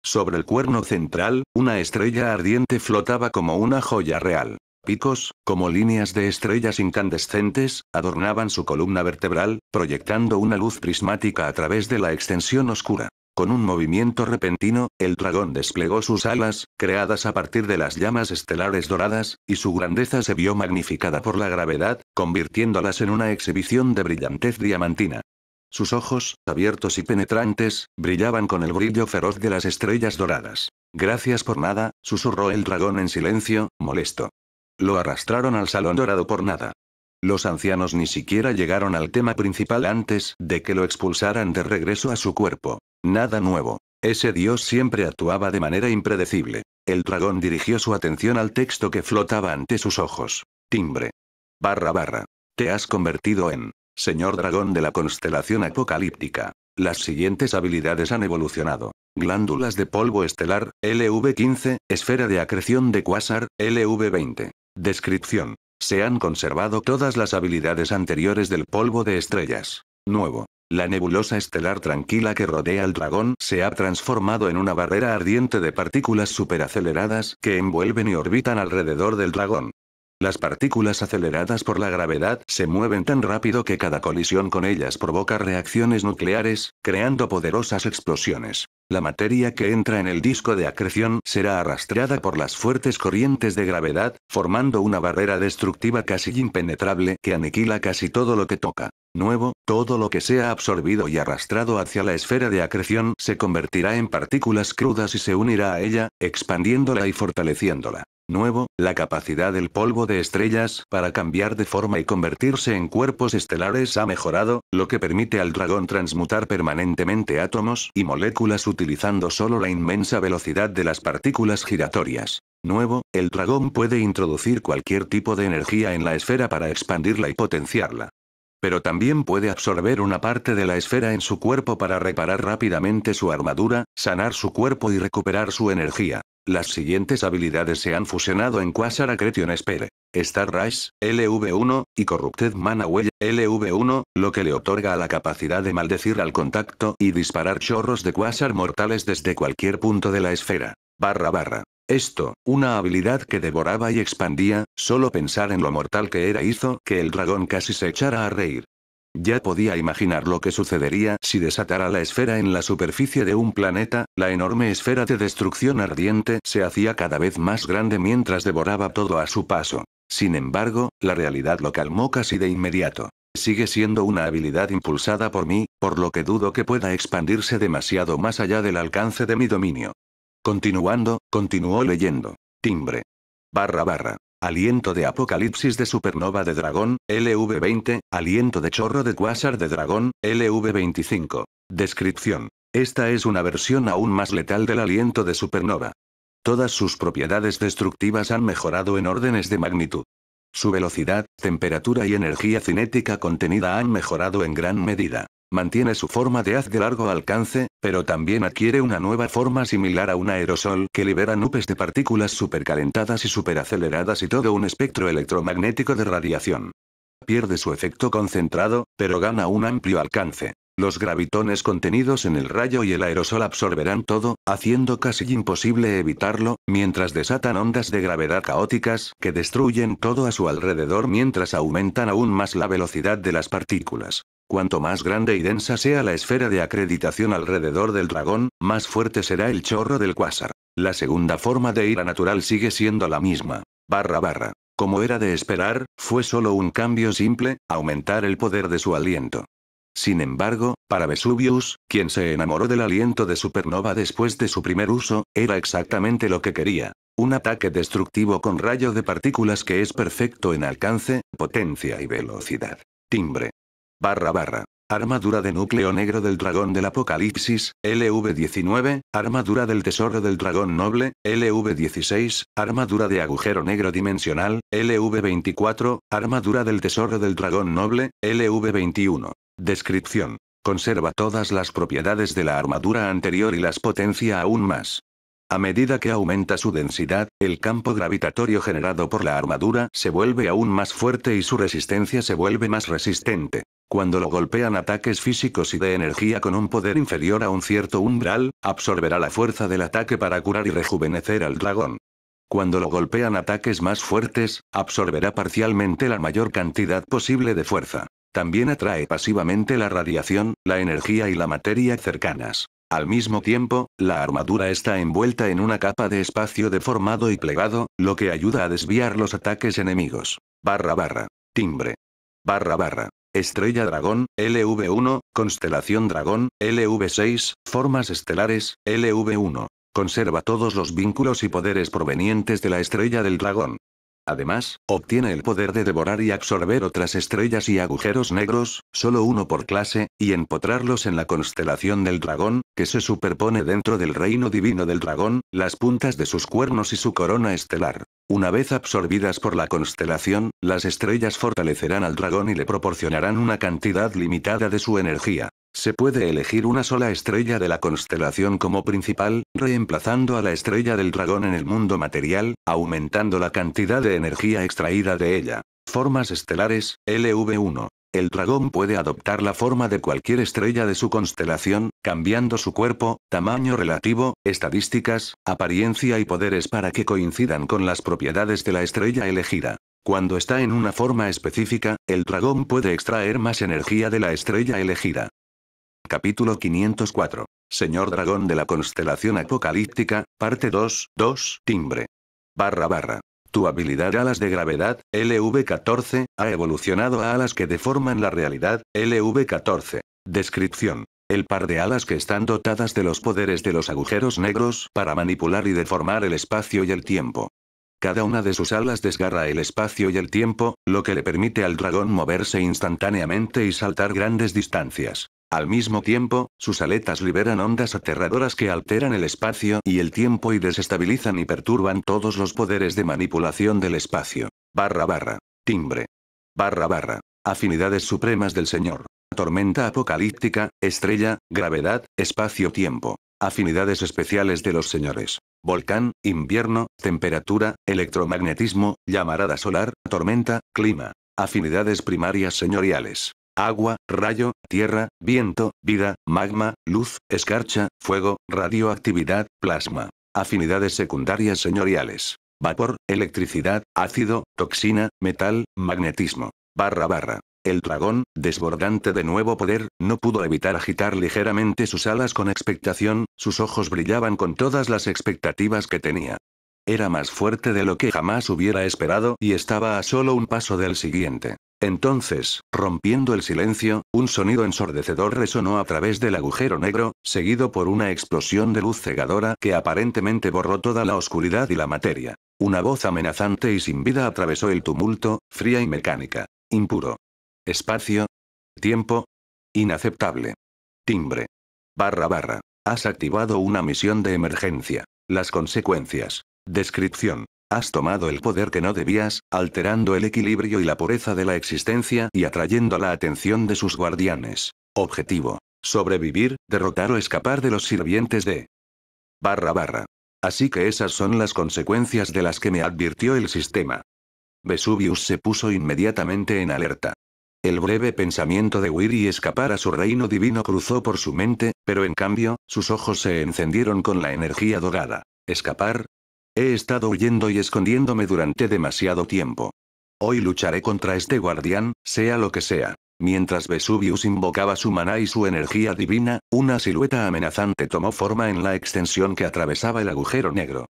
Sobre el cuerno central, una estrella ardiente flotaba como una joya real. Picos, como líneas de estrellas incandescentes, adornaban su columna vertebral, proyectando una luz prismática a través de la extensión oscura. Con un movimiento repentino, el dragón desplegó sus alas, creadas a partir de las llamas estelares doradas, y su grandeza se vio magnificada por la gravedad, convirtiéndolas en una exhibición de brillantez diamantina. Sus ojos, abiertos y penetrantes, brillaban con el brillo feroz de las estrellas doradas. Gracias por nada, susurró el dragón en silencio, molesto. Lo arrastraron al salón dorado por nada. Los ancianos ni siquiera llegaron al tema principal antes de que lo expulsaran de regreso a su cuerpo. Nada nuevo. Ese dios siempre actuaba de manera impredecible. El dragón dirigió su atención al texto que flotaba ante sus ojos. Timbre. Barra barra. Te has convertido en Señor Dragón de la constelación apocalíptica. Las siguientes habilidades han evolucionado. Glándulas de polvo estelar, LV15, esfera de acreción de cuásar, LV20. Descripción. Se han conservado todas las habilidades anteriores del polvo de estrellas. Nuevo. La nebulosa estelar tranquila que rodea al dragón se ha transformado en una barrera ardiente de partículas superaceleradas que envuelven y orbitan alrededor del dragón. Las partículas aceleradas por la gravedad se mueven tan rápido que cada colisión con ellas provoca reacciones nucleares, creando poderosas explosiones. La materia que entra en el disco de acreción será arrastrada por las fuertes corrientes de gravedad, formando una barrera destructiva casi impenetrable que aniquila casi todo lo que toca. Nuevo, todo lo que sea absorbido y arrastrado hacia la esfera de acreción se convertirá en partículas crudas y se unirá a ella, expandiéndola y fortaleciéndola nuevo, la capacidad del polvo de estrellas para cambiar de forma y convertirse en cuerpos estelares ha mejorado, lo que permite al dragón transmutar permanentemente átomos y moléculas utilizando solo la inmensa velocidad de las partículas giratorias. Nuevo, el dragón puede introducir cualquier tipo de energía en la esfera para expandirla y potenciarla. Pero también puede absorber una parte de la esfera en su cuerpo para reparar rápidamente su armadura, sanar su cuerpo y recuperar su energía. Las siguientes habilidades se han fusionado en Quasar Acretion Sphere, Star Rise, LV1, y Corrupted Mana Well, LV1, lo que le otorga la capacidad de maldecir al contacto y disparar chorros de Quasar mortales desde cualquier punto de la esfera. Barra barra. Esto, una habilidad que devoraba y expandía, solo pensar en lo mortal que era hizo que el dragón casi se echara a reír. Ya podía imaginar lo que sucedería si desatara la esfera en la superficie de un planeta, la enorme esfera de destrucción ardiente se hacía cada vez más grande mientras devoraba todo a su paso. Sin embargo, la realidad lo calmó casi de inmediato. Sigue siendo una habilidad impulsada por mí, por lo que dudo que pueda expandirse demasiado más allá del alcance de mi dominio. Continuando, continuó leyendo. Timbre. Barra barra. Aliento de Apocalipsis de Supernova de Dragón, LV20, Aliento de Chorro de Quasar de Dragón, LV25. Descripción. Esta es una versión aún más letal del aliento de Supernova. Todas sus propiedades destructivas han mejorado en órdenes de magnitud. Su velocidad, temperatura y energía cinética contenida han mejorado en gran medida. Mantiene su forma de haz de largo alcance, pero también adquiere una nueva forma similar a un aerosol que libera nubes de partículas supercalentadas y superaceleradas y todo un espectro electromagnético de radiación. Pierde su efecto concentrado, pero gana un amplio alcance. Los gravitones contenidos en el rayo y el aerosol absorberán todo, haciendo casi imposible evitarlo, mientras desatan ondas de gravedad caóticas que destruyen todo a su alrededor mientras aumentan aún más la velocidad de las partículas. Cuanto más grande y densa sea la esfera de acreditación alrededor del dragón, más fuerte será el chorro del cuásar. La segunda forma de ira natural sigue siendo la misma. Barra barra. Como era de esperar, fue solo un cambio simple, aumentar el poder de su aliento. Sin embargo, para Vesuvius, quien se enamoró del aliento de supernova después de su primer uso, era exactamente lo que quería. Un ataque destructivo con rayo de partículas que es perfecto en alcance, potencia y velocidad. Timbre. Barra barra. Armadura de núcleo negro del dragón del apocalipsis, LV-19, armadura del tesoro del dragón noble, LV-16, armadura de agujero negro dimensional, LV-24, armadura del tesoro del dragón noble, LV-21. Descripción. Conserva todas las propiedades de la armadura anterior y las potencia aún más. A medida que aumenta su densidad, el campo gravitatorio generado por la armadura se vuelve aún más fuerte y su resistencia se vuelve más resistente. Cuando lo golpean ataques físicos y de energía con un poder inferior a un cierto umbral, absorberá la fuerza del ataque para curar y rejuvenecer al dragón. Cuando lo golpean ataques más fuertes, absorberá parcialmente la mayor cantidad posible de fuerza. También atrae pasivamente la radiación, la energía y la materia cercanas. Al mismo tiempo, la armadura está envuelta en una capa de espacio deformado y plegado, lo que ayuda a desviar los ataques enemigos. Barra barra. Timbre. Barra barra. Estrella Dragón, LV1, Constelación Dragón, LV6, Formas Estelares, LV1. Conserva todos los vínculos y poderes provenientes de la Estrella del Dragón. Además, obtiene el poder de devorar y absorber otras estrellas y agujeros negros, solo uno por clase, y empotrarlos en la constelación del dragón, que se superpone dentro del reino divino del dragón, las puntas de sus cuernos y su corona estelar. Una vez absorbidas por la constelación, las estrellas fortalecerán al dragón y le proporcionarán una cantidad limitada de su energía. Se puede elegir una sola estrella de la constelación como principal, reemplazando a la estrella del dragón en el mundo material, aumentando la cantidad de energía extraída de ella. Formas estelares, LV1. El dragón puede adoptar la forma de cualquier estrella de su constelación, cambiando su cuerpo, tamaño relativo, estadísticas, apariencia y poderes para que coincidan con las propiedades de la estrella elegida. Cuando está en una forma específica, el dragón puede extraer más energía de la estrella elegida. Capítulo 504. Señor Dragón de la Constelación Apocalíptica, parte 2, 2, timbre. Barra barra. Tu habilidad alas de gravedad, LV14, ha evolucionado a alas que deforman la realidad, LV14. Descripción. El par de alas que están dotadas de los poderes de los agujeros negros para manipular y deformar el espacio y el tiempo. Cada una de sus alas desgarra el espacio y el tiempo, lo que le permite al dragón moverse instantáneamente y saltar grandes distancias. Al mismo tiempo, sus aletas liberan ondas aterradoras que alteran el espacio y el tiempo y desestabilizan y perturban todos los poderes de manipulación del espacio. Barra barra. Timbre. Barra barra. Afinidades supremas del Señor. Tormenta apocalíptica, estrella, gravedad, espacio-tiempo. Afinidades especiales de los señores. Volcán, invierno, temperatura, electromagnetismo, llamarada solar, tormenta, clima. Afinidades primarias señoriales agua, rayo, tierra, viento, vida, magma, luz, escarcha, fuego, radioactividad, plasma. Afinidades secundarias señoriales. Vapor, electricidad, ácido, toxina, metal, magnetismo. Barra barra. El dragón, desbordante de nuevo poder, no pudo evitar agitar ligeramente sus alas con expectación, sus ojos brillaban con todas las expectativas que tenía. Era más fuerte de lo que jamás hubiera esperado y estaba a solo un paso del siguiente. Entonces, rompiendo el silencio, un sonido ensordecedor resonó a través del agujero negro, seguido por una explosión de luz cegadora que aparentemente borró toda la oscuridad y la materia. Una voz amenazante y sin vida atravesó el tumulto, fría y mecánica. Impuro. Espacio. Tiempo. Inaceptable. Timbre. Barra barra. Has activado una misión de emergencia. Las consecuencias. Descripción. Has tomado el poder que no debías, alterando el equilibrio y la pureza de la existencia y atrayendo la atención de sus guardianes. Objetivo. Sobrevivir, derrotar o escapar de los sirvientes de... Barra barra. Así que esas son las consecuencias de las que me advirtió el sistema. Vesuvius se puso inmediatamente en alerta. El breve pensamiento de huir y escapar a su reino divino cruzó por su mente, pero en cambio, sus ojos se encendieron con la energía dorada. Escapar, He estado huyendo y escondiéndome durante demasiado tiempo. Hoy lucharé contra este guardián, sea lo que sea. Mientras Vesuvius invocaba su maná y su energía divina, una silueta amenazante tomó forma en la extensión que atravesaba el agujero negro.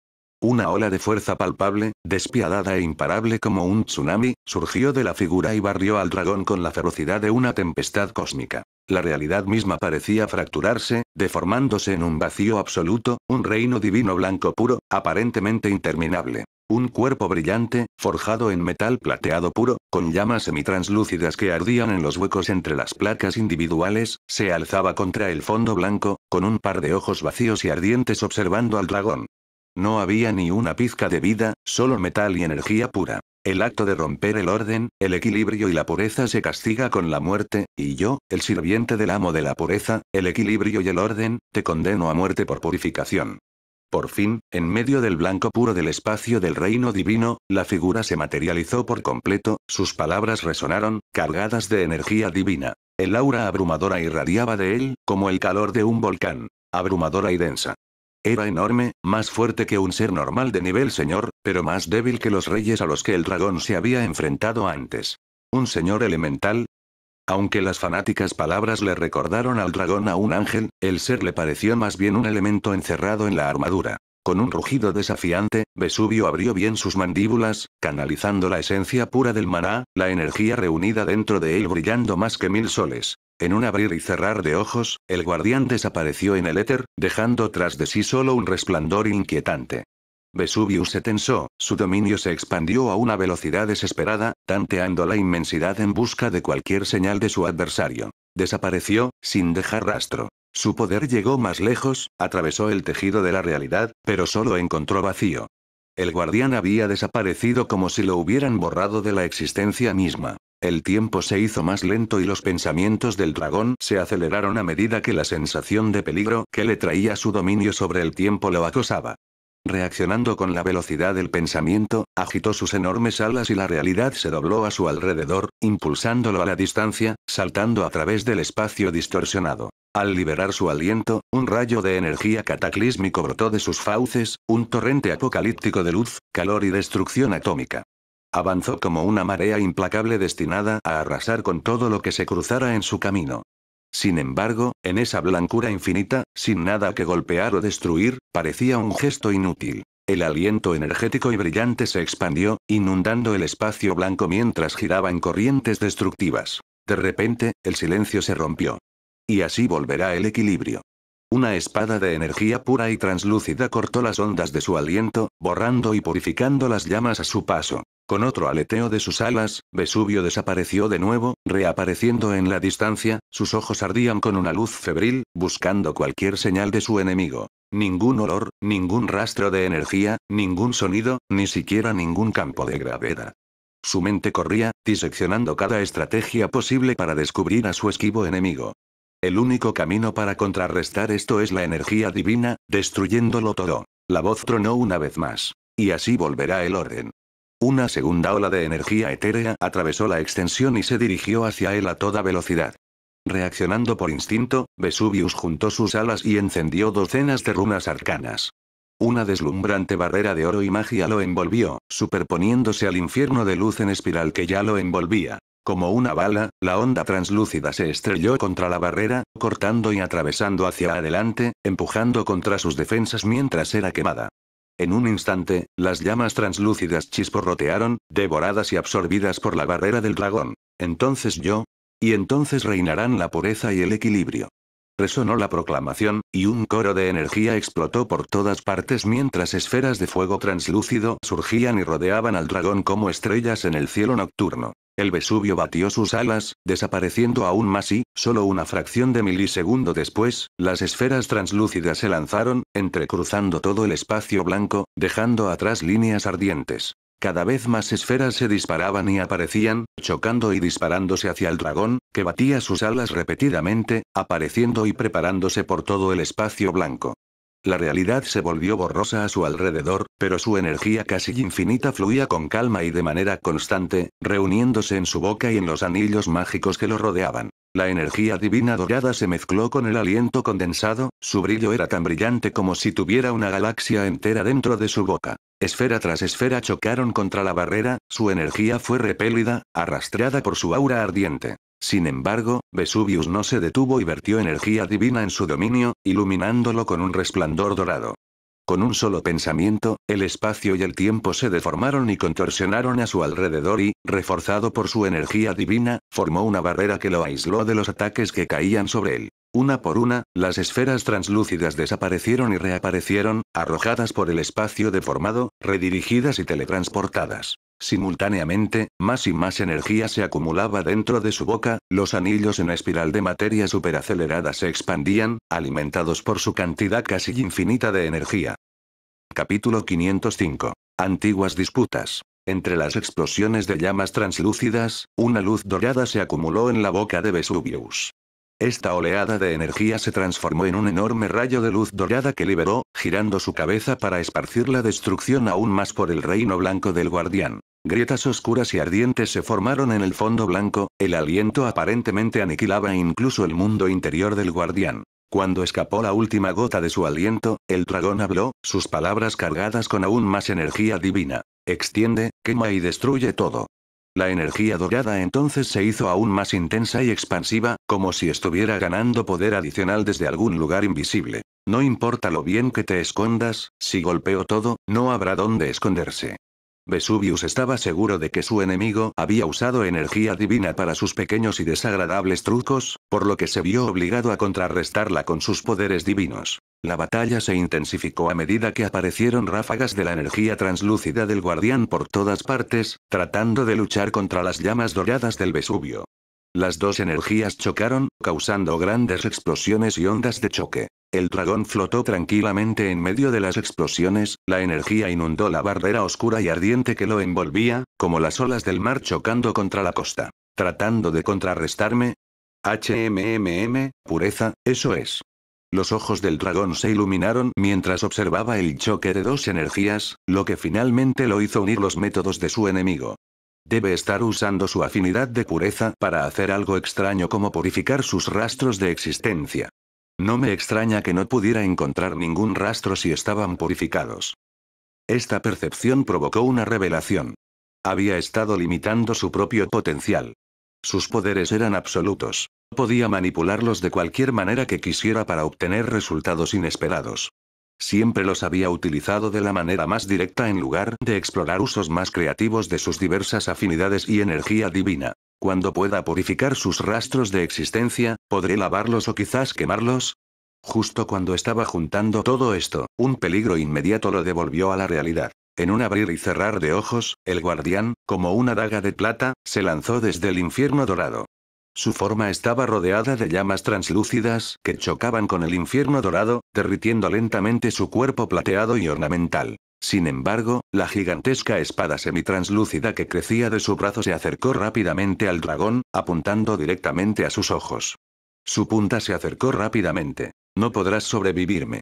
Una ola de fuerza palpable, despiadada e imparable como un tsunami, surgió de la figura y barrió al dragón con la ferocidad de una tempestad cósmica. La realidad misma parecía fracturarse, deformándose en un vacío absoluto, un reino divino blanco puro, aparentemente interminable. Un cuerpo brillante, forjado en metal plateado puro, con llamas semitranslúcidas que ardían en los huecos entre las placas individuales, se alzaba contra el fondo blanco, con un par de ojos vacíos y ardientes observando al dragón. No había ni una pizca de vida, solo metal y energía pura. El acto de romper el orden, el equilibrio y la pureza se castiga con la muerte, y yo, el sirviente del amo de la pureza, el equilibrio y el orden, te condeno a muerte por purificación. Por fin, en medio del blanco puro del espacio del reino divino, la figura se materializó por completo, sus palabras resonaron, cargadas de energía divina. El aura abrumadora irradiaba de él, como el calor de un volcán, abrumadora y densa. Era enorme, más fuerte que un ser normal de nivel señor, pero más débil que los reyes a los que el dragón se había enfrentado antes. ¿Un señor elemental? Aunque las fanáticas palabras le recordaron al dragón a un ángel, el ser le pareció más bien un elemento encerrado en la armadura. Con un rugido desafiante, Vesubio abrió bien sus mandíbulas, canalizando la esencia pura del maná, la energía reunida dentro de él brillando más que mil soles. En un abrir y cerrar de ojos, el guardián desapareció en el éter, dejando tras de sí solo un resplandor inquietante. Vesuvius se tensó, su dominio se expandió a una velocidad desesperada, tanteando la inmensidad en busca de cualquier señal de su adversario. Desapareció, sin dejar rastro. Su poder llegó más lejos, atravesó el tejido de la realidad, pero solo encontró vacío. El guardián había desaparecido como si lo hubieran borrado de la existencia misma. El tiempo se hizo más lento y los pensamientos del dragón se aceleraron a medida que la sensación de peligro que le traía su dominio sobre el tiempo lo acosaba. Reaccionando con la velocidad del pensamiento, agitó sus enormes alas y la realidad se dobló a su alrededor, impulsándolo a la distancia, saltando a través del espacio distorsionado. Al liberar su aliento, un rayo de energía cataclísmico brotó de sus fauces, un torrente apocalíptico de luz, calor y destrucción atómica. Avanzó como una marea implacable destinada a arrasar con todo lo que se cruzara en su camino. Sin embargo, en esa blancura infinita, sin nada que golpear o destruir, parecía un gesto inútil. El aliento energético y brillante se expandió, inundando el espacio blanco mientras giraban corrientes destructivas. De repente, el silencio se rompió. Y así volverá el equilibrio. Una espada de energía pura y translúcida cortó las ondas de su aliento, borrando y purificando las llamas a su paso. Con otro aleteo de sus alas, Vesubio desapareció de nuevo, reapareciendo en la distancia, sus ojos ardían con una luz febril, buscando cualquier señal de su enemigo. Ningún olor, ningún rastro de energía, ningún sonido, ni siquiera ningún campo de gravedad. Su mente corría, diseccionando cada estrategia posible para descubrir a su esquivo enemigo. El único camino para contrarrestar esto es la energía divina, destruyéndolo todo. La voz tronó una vez más. Y así volverá el orden. Una segunda ola de energía etérea atravesó la extensión y se dirigió hacia él a toda velocidad. Reaccionando por instinto, Vesuvius juntó sus alas y encendió docenas de runas arcanas. Una deslumbrante barrera de oro y magia lo envolvió, superponiéndose al infierno de luz en espiral que ya lo envolvía. Como una bala, la onda translúcida se estrelló contra la barrera, cortando y atravesando hacia adelante, empujando contra sus defensas mientras era quemada. En un instante, las llamas translúcidas chisporrotearon, devoradas y absorbidas por la barrera del dragón. Entonces yo. Y entonces reinarán la pureza y el equilibrio. Resonó la proclamación, y un coro de energía explotó por todas partes mientras esferas de fuego translúcido surgían y rodeaban al dragón como estrellas en el cielo nocturno. El Vesubio batió sus alas, desapareciendo aún más y, solo una fracción de milisegundo después, las esferas translúcidas se lanzaron, entrecruzando todo el espacio blanco, dejando atrás líneas ardientes. Cada vez más esferas se disparaban y aparecían, chocando y disparándose hacia el dragón, que batía sus alas repetidamente, apareciendo y preparándose por todo el espacio blanco. La realidad se volvió borrosa a su alrededor, pero su energía casi infinita fluía con calma y de manera constante, reuniéndose en su boca y en los anillos mágicos que lo rodeaban. La energía divina dorada se mezcló con el aliento condensado, su brillo era tan brillante como si tuviera una galaxia entera dentro de su boca. Esfera tras esfera chocaron contra la barrera, su energía fue repelida, arrastrada por su aura ardiente. Sin embargo, Vesuvius no se detuvo y vertió energía divina en su dominio, iluminándolo con un resplandor dorado. Con un solo pensamiento, el espacio y el tiempo se deformaron y contorsionaron a su alrededor y, reforzado por su energía divina, formó una barrera que lo aisló de los ataques que caían sobre él. Una por una, las esferas translúcidas desaparecieron y reaparecieron, arrojadas por el espacio deformado, redirigidas y teletransportadas. Simultáneamente, más y más energía se acumulaba dentro de su boca, los anillos en espiral de materia superacelerada se expandían, alimentados por su cantidad casi infinita de energía. Capítulo 505. Antiguas disputas. Entre las explosiones de llamas translúcidas, una luz dorada se acumuló en la boca de Vesuvius. Esta oleada de energía se transformó en un enorme rayo de luz dorada que liberó, girando su cabeza para esparcir la destrucción aún más por el reino blanco del guardián. Grietas oscuras y ardientes se formaron en el fondo blanco, el aliento aparentemente aniquilaba incluso el mundo interior del guardián. Cuando escapó la última gota de su aliento, el dragón habló, sus palabras cargadas con aún más energía divina. Extiende, quema y destruye todo. La energía dorada entonces se hizo aún más intensa y expansiva, como si estuviera ganando poder adicional desde algún lugar invisible. No importa lo bien que te escondas, si golpeo todo, no habrá dónde esconderse. Vesuvius estaba seguro de que su enemigo había usado energía divina para sus pequeños y desagradables trucos, por lo que se vio obligado a contrarrestarla con sus poderes divinos. La batalla se intensificó a medida que aparecieron ráfagas de la energía translúcida del guardián por todas partes, tratando de luchar contra las llamas doradas del Vesubio. Las dos energías chocaron, causando grandes explosiones y ondas de choque. El dragón flotó tranquilamente en medio de las explosiones, la energía inundó la barrera oscura y ardiente que lo envolvía, como las olas del mar chocando contra la costa. Tratando de contrarrestarme. HMMM, pureza, eso es. Los ojos del dragón se iluminaron mientras observaba el choque de dos energías, lo que finalmente lo hizo unir los métodos de su enemigo. Debe estar usando su afinidad de pureza para hacer algo extraño como purificar sus rastros de existencia. No me extraña que no pudiera encontrar ningún rastro si estaban purificados. Esta percepción provocó una revelación. Había estado limitando su propio potencial. Sus poderes eran absolutos. Podía manipularlos de cualquier manera que quisiera para obtener resultados inesperados. Siempre los había utilizado de la manera más directa en lugar de explorar usos más creativos de sus diversas afinidades y energía divina. Cuando pueda purificar sus rastros de existencia, podré lavarlos o quizás quemarlos. Justo cuando estaba juntando todo esto, un peligro inmediato lo devolvió a la realidad. En un abrir y cerrar de ojos, el guardián, como una daga de plata, se lanzó desde el infierno dorado. Su forma estaba rodeada de llamas translúcidas que chocaban con el infierno dorado, derritiendo lentamente su cuerpo plateado y ornamental. Sin embargo, la gigantesca espada semitranslúcida que crecía de su brazo se acercó rápidamente al dragón, apuntando directamente a sus ojos. Su punta se acercó rápidamente. No podrás sobrevivirme.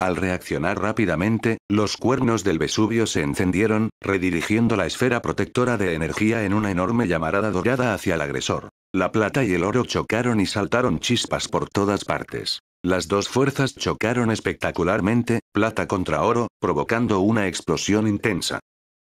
Al reaccionar rápidamente, los cuernos del Vesubio se encendieron, redirigiendo la esfera protectora de energía en una enorme llamarada dorada hacia el agresor. La plata y el oro chocaron y saltaron chispas por todas partes. Las dos fuerzas chocaron espectacularmente, plata contra oro, provocando una explosión intensa.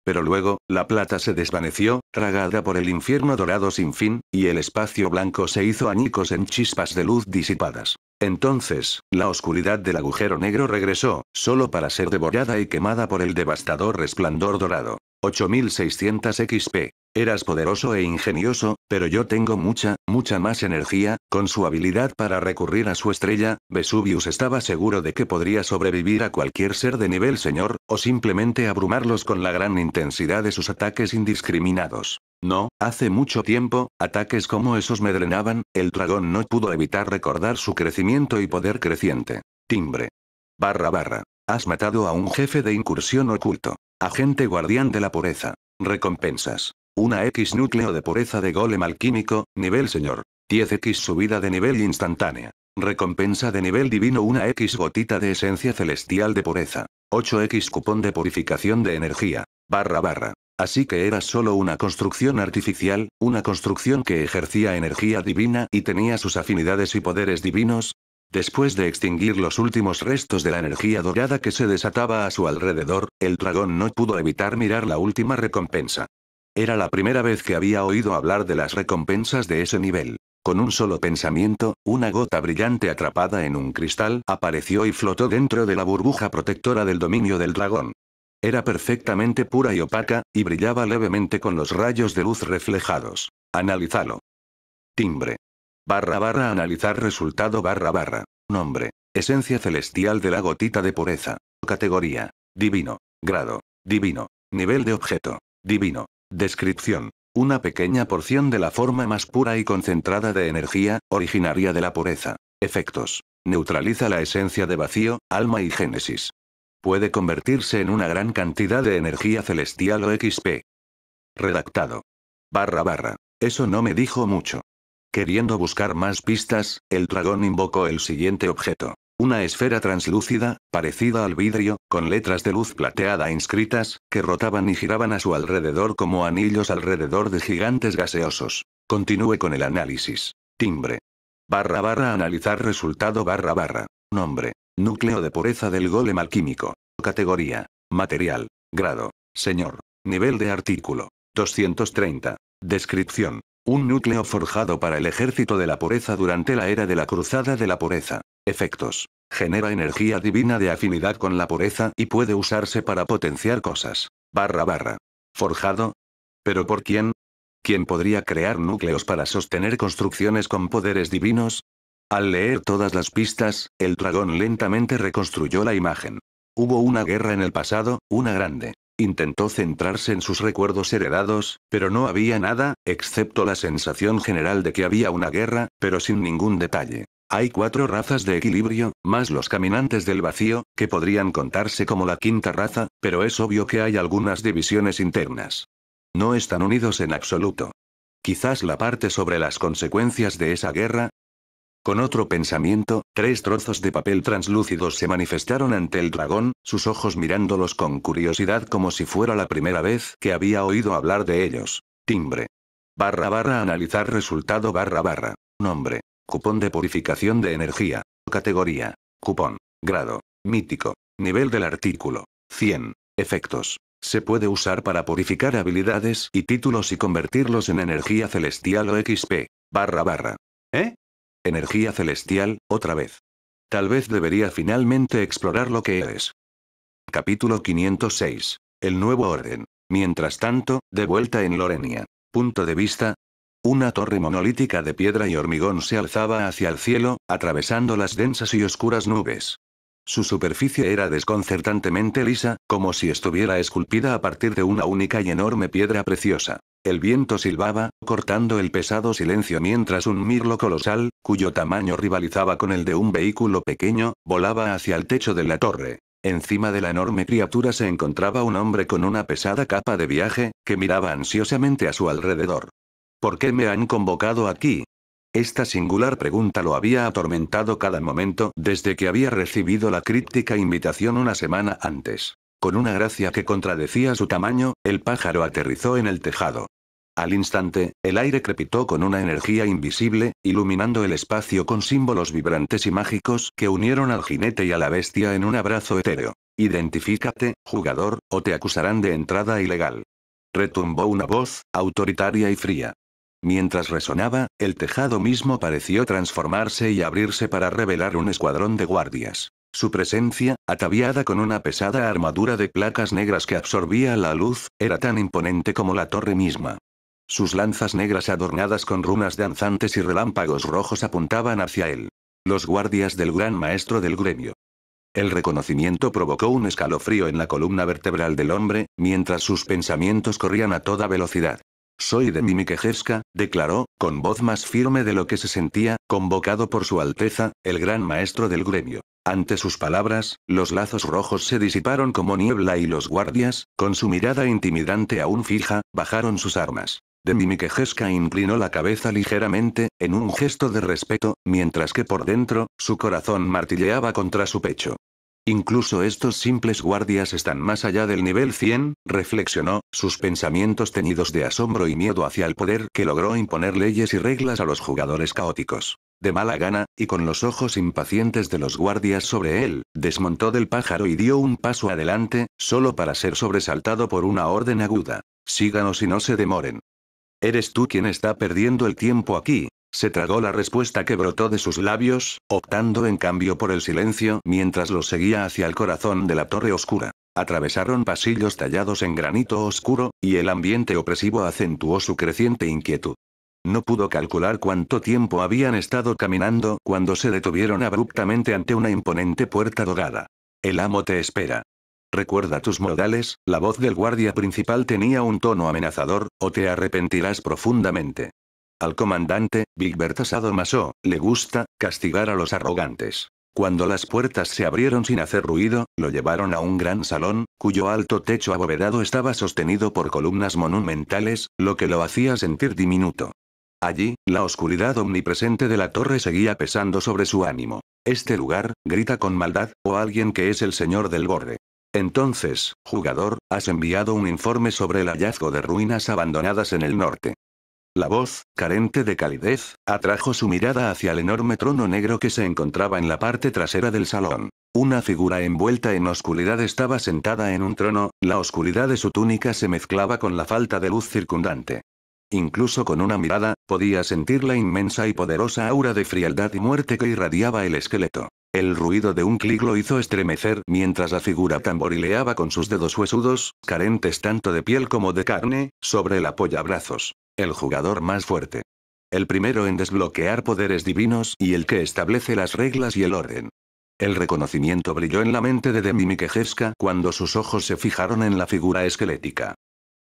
Pero luego, la plata se desvaneció, tragada por el infierno dorado sin fin, y el espacio blanco se hizo añicos en chispas de luz disipadas. Entonces, la oscuridad del agujero negro regresó, solo para ser devorada y quemada por el devastador resplandor dorado. 8600 XP. Eras poderoso e ingenioso, pero yo tengo mucha, mucha más energía, con su habilidad para recurrir a su estrella, Vesuvius estaba seguro de que podría sobrevivir a cualquier ser de nivel señor, o simplemente abrumarlos con la gran intensidad de sus ataques indiscriminados. No, hace mucho tiempo, ataques como esos me drenaban, el dragón no pudo evitar recordar su crecimiento y poder creciente. Timbre. Barra barra. Has matado a un jefe de incursión oculto. Agente guardián de la pureza. Recompensas. Una X núcleo de pureza de golem alquímico, nivel señor. 10X subida de nivel instantánea. Recompensa de nivel divino una X gotita de esencia celestial de pureza. 8X cupón de purificación de energía. Barra barra. Así que era solo una construcción artificial, una construcción que ejercía energía divina y tenía sus afinidades y poderes divinos. Después de extinguir los últimos restos de la energía dorada que se desataba a su alrededor, el dragón no pudo evitar mirar la última recompensa. Era la primera vez que había oído hablar de las recompensas de ese nivel. Con un solo pensamiento, una gota brillante atrapada en un cristal apareció y flotó dentro de la burbuja protectora del dominio del dragón. Era perfectamente pura y opaca, y brillaba levemente con los rayos de luz reflejados. Analízalo. Timbre. Barra barra analizar resultado barra barra. Nombre. Esencia celestial de la gotita de pureza. Categoría. Divino. Grado. Divino. Nivel de objeto. Divino. Descripción. Una pequeña porción de la forma más pura y concentrada de energía, originaria de la pureza. Efectos. Neutraliza la esencia de vacío, alma y génesis. Puede convertirse en una gran cantidad de energía celestial o XP. Redactado. Barra barra. Eso no me dijo mucho. Queriendo buscar más pistas, el dragón invocó el siguiente objeto. Una esfera translúcida, parecida al vidrio, con letras de luz plateada inscritas, que rotaban y giraban a su alrededor como anillos alrededor de gigantes gaseosos. Continúe con el análisis. Timbre. Barra barra analizar resultado barra barra. Nombre. Núcleo de pureza del golem alquímico. Categoría. Material. Grado. Señor. Nivel de artículo. 230. Descripción. Un núcleo forjado para el ejército de la pureza durante la era de la cruzada de la pureza. Efectos. Genera energía divina de afinidad con la pureza y puede usarse para potenciar cosas. Barra barra. Forjado. ¿Pero por quién? ¿Quién podría crear núcleos para sostener construcciones con poderes divinos? Al leer todas las pistas, el dragón lentamente reconstruyó la imagen. Hubo una guerra en el pasado, una grande. Intentó centrarse en sus recuerdos heredados, pero no había nada, excepto la sensación general de que había una guerra, pero sin ningún detalle. Hay cuatro razas de equilibrio, más los caminantes del vacío, que podrían contarse como la quinta raza, pero es obvio que hay algunas divisiones internas. No están unidos en absoluto. Quizás la parte sobre las consecuencias de esa guerra, con otro pensamiento, tres trozos de papel translúcidos se manifestaron ante el dragón, sus ojos mirándolos con curiosidad como si fuera la primera vez que había oído hablar de ellos. Timbre. Barra barra analizar resultado barra barra. Nombre. Cupón de purificación de energía. Categoría. Cupón. Grado. Mítico. Nivel del artículo. 100. Efectos. Se puede usar para purificar habilidades y títulos y convertirlos en energía celestial o XP. Barra barra. ¿Eh? energía celestial, otra vez. Tal vez debería finalmente explorar lo que eres. Capítulo 506. El nuevo orden. Mientras tanto, de vuelta en Lorenia. Punto de vista. Una torre monolítica de piedra y hormigón se alzaba hacia el cielo, atravesando las densas y oscuras nubes. Su superficie era desconcertantemente lisa, como si estuviera esculpida a partir de una única y enorme piedra preciosa. El viento silbaba, cortando el pesado silencio mientras un mirlo colosal, cuyo tamaño rivalizaba con el de un vehículo pequeño, volaba hacia el techo de la torre. Encima de la enorme criatura se encontraba un hombre con una pesada capa de viaje, que miraba ansiosamente a su alrededor. ¿Por qué me han convocado aquí? Esta singular pregunta lo había atormentado cada momento desde que había recibido la críptica invitación una semana antes. Con una gracia que contradecía su tamaño, el pájaro aterrizó en el tejado. Al instante, el aire crepitó con una energía invisible, iluminando el espacio con símbolos vibrantes y mágicos que unieron al jinete y a la bestia en un abrazo etéreo. Identifícate, jugador, o te acusarán de entrada ilegal. Retumbó una voz, autoritaria y fría. Mientras resonaba, el tejado mismo pareció transformarse y abrirse para revelar un escuadrón de guardias. Su presencia, ataviada con una pesada armadura de placas negras que absorbía la luz, era tan imponente como la torre misma. Sus lanzas negras adornadas con runas danzantes y relámpagos rojos apuntaban hacia él. Los guardias del gran maestro del gremio. El reconocimiento provocó un escalofrío en la columna vertebral del hombre, mientras sus pensamientos corrían a toda velocidad. Soy de Mimikejeska, declaró, con voz más firme de lo que se sentía, convocado por su Alteza, el gran maestro del gremio. Ante sus palabras, los lazos rojos se disiparon como niebla y los guardias, con su mirada intimidante aún fija, bajaron sus armas. De inclinó la cabeza ligeramente, en un gesto de respeto, mientras que por dentro, su corazón martilleaba contra su pecho. Incluso estos simples guardias están más allá del nivel 100, reflexionó, sus pensamientos teñidos de asombro y miedo hacia el poder que logró imponer leyes y reglas a los jugadores caóticos de mala gana, y con los ojos impacientes de los guardias sobre él, desmontó del pájaro y dio un paso adelante, solo para ser sobresaltado por una orden aguda. Síganos y no se demoren. Eres tú quien está perdiendo el tiempo aquí. Se tragó la respuesta que brotó de sus labios, optando en cambio por el silencio mientras los seguía hacia el corazón de la torre oscura. Atravesaron pasillos tallados en granito oscuro, y el ambiente opresivo acentuó su creciente inquietud. No pudo calcular cuánto tiempo habían estado caminando cuando se detuvieron abruptamente ante una imponente puerta dogada. El amo te espera. Recuerda tus modales, la voz del guardia principal tenía un tono amenazador, o te arrepentirás profundamente. Al comandante, Asado Masó, le gusta, castigar a los arrogantes. Cuando las puertas se abrieron sin hacer ruido, lo llevaron a un gran salón, cuyo alto techo abovedado estaba sostenido por columnas monumentales, lo que lo hacía sentir diminuto. Allí, la oscuridad omnipresente de la torre seguía pesando sobre su ánimo. Este lugar, grita con maldad, o alguien que es el señor del borde. Entonces, jugador, has enviado un informe sobre el hallazgo de ruinas abandonadas en el norte. La voz, carente de calidez, atrajo su mirada hacia el enorme trono negro que se encontraba en la parte trasera del salón. Una figura envuelta en oscuridad estaba sentada en un trono, la oscuridad de su túnica se mezclaba con la falta de luz circundante. Incluso con una mirada, podía sentir la inmensa y poderosa aura de frialdad y muerte que irradiaba el esqueleto. El ruido de un clic lo hizo estremecer mientras la figura tamborileaba con sus dedos huesudos, carentes tanto de piel como de carne, sobre el apoyabrazos. El jugador más fuerte. El primero en desbloquear poderes divinos y el que establece las reglas y el orden. El reconocimiento brilló en la mente de Demi Mikejewska cuando sus ojos se fijaron en la figura esquelética.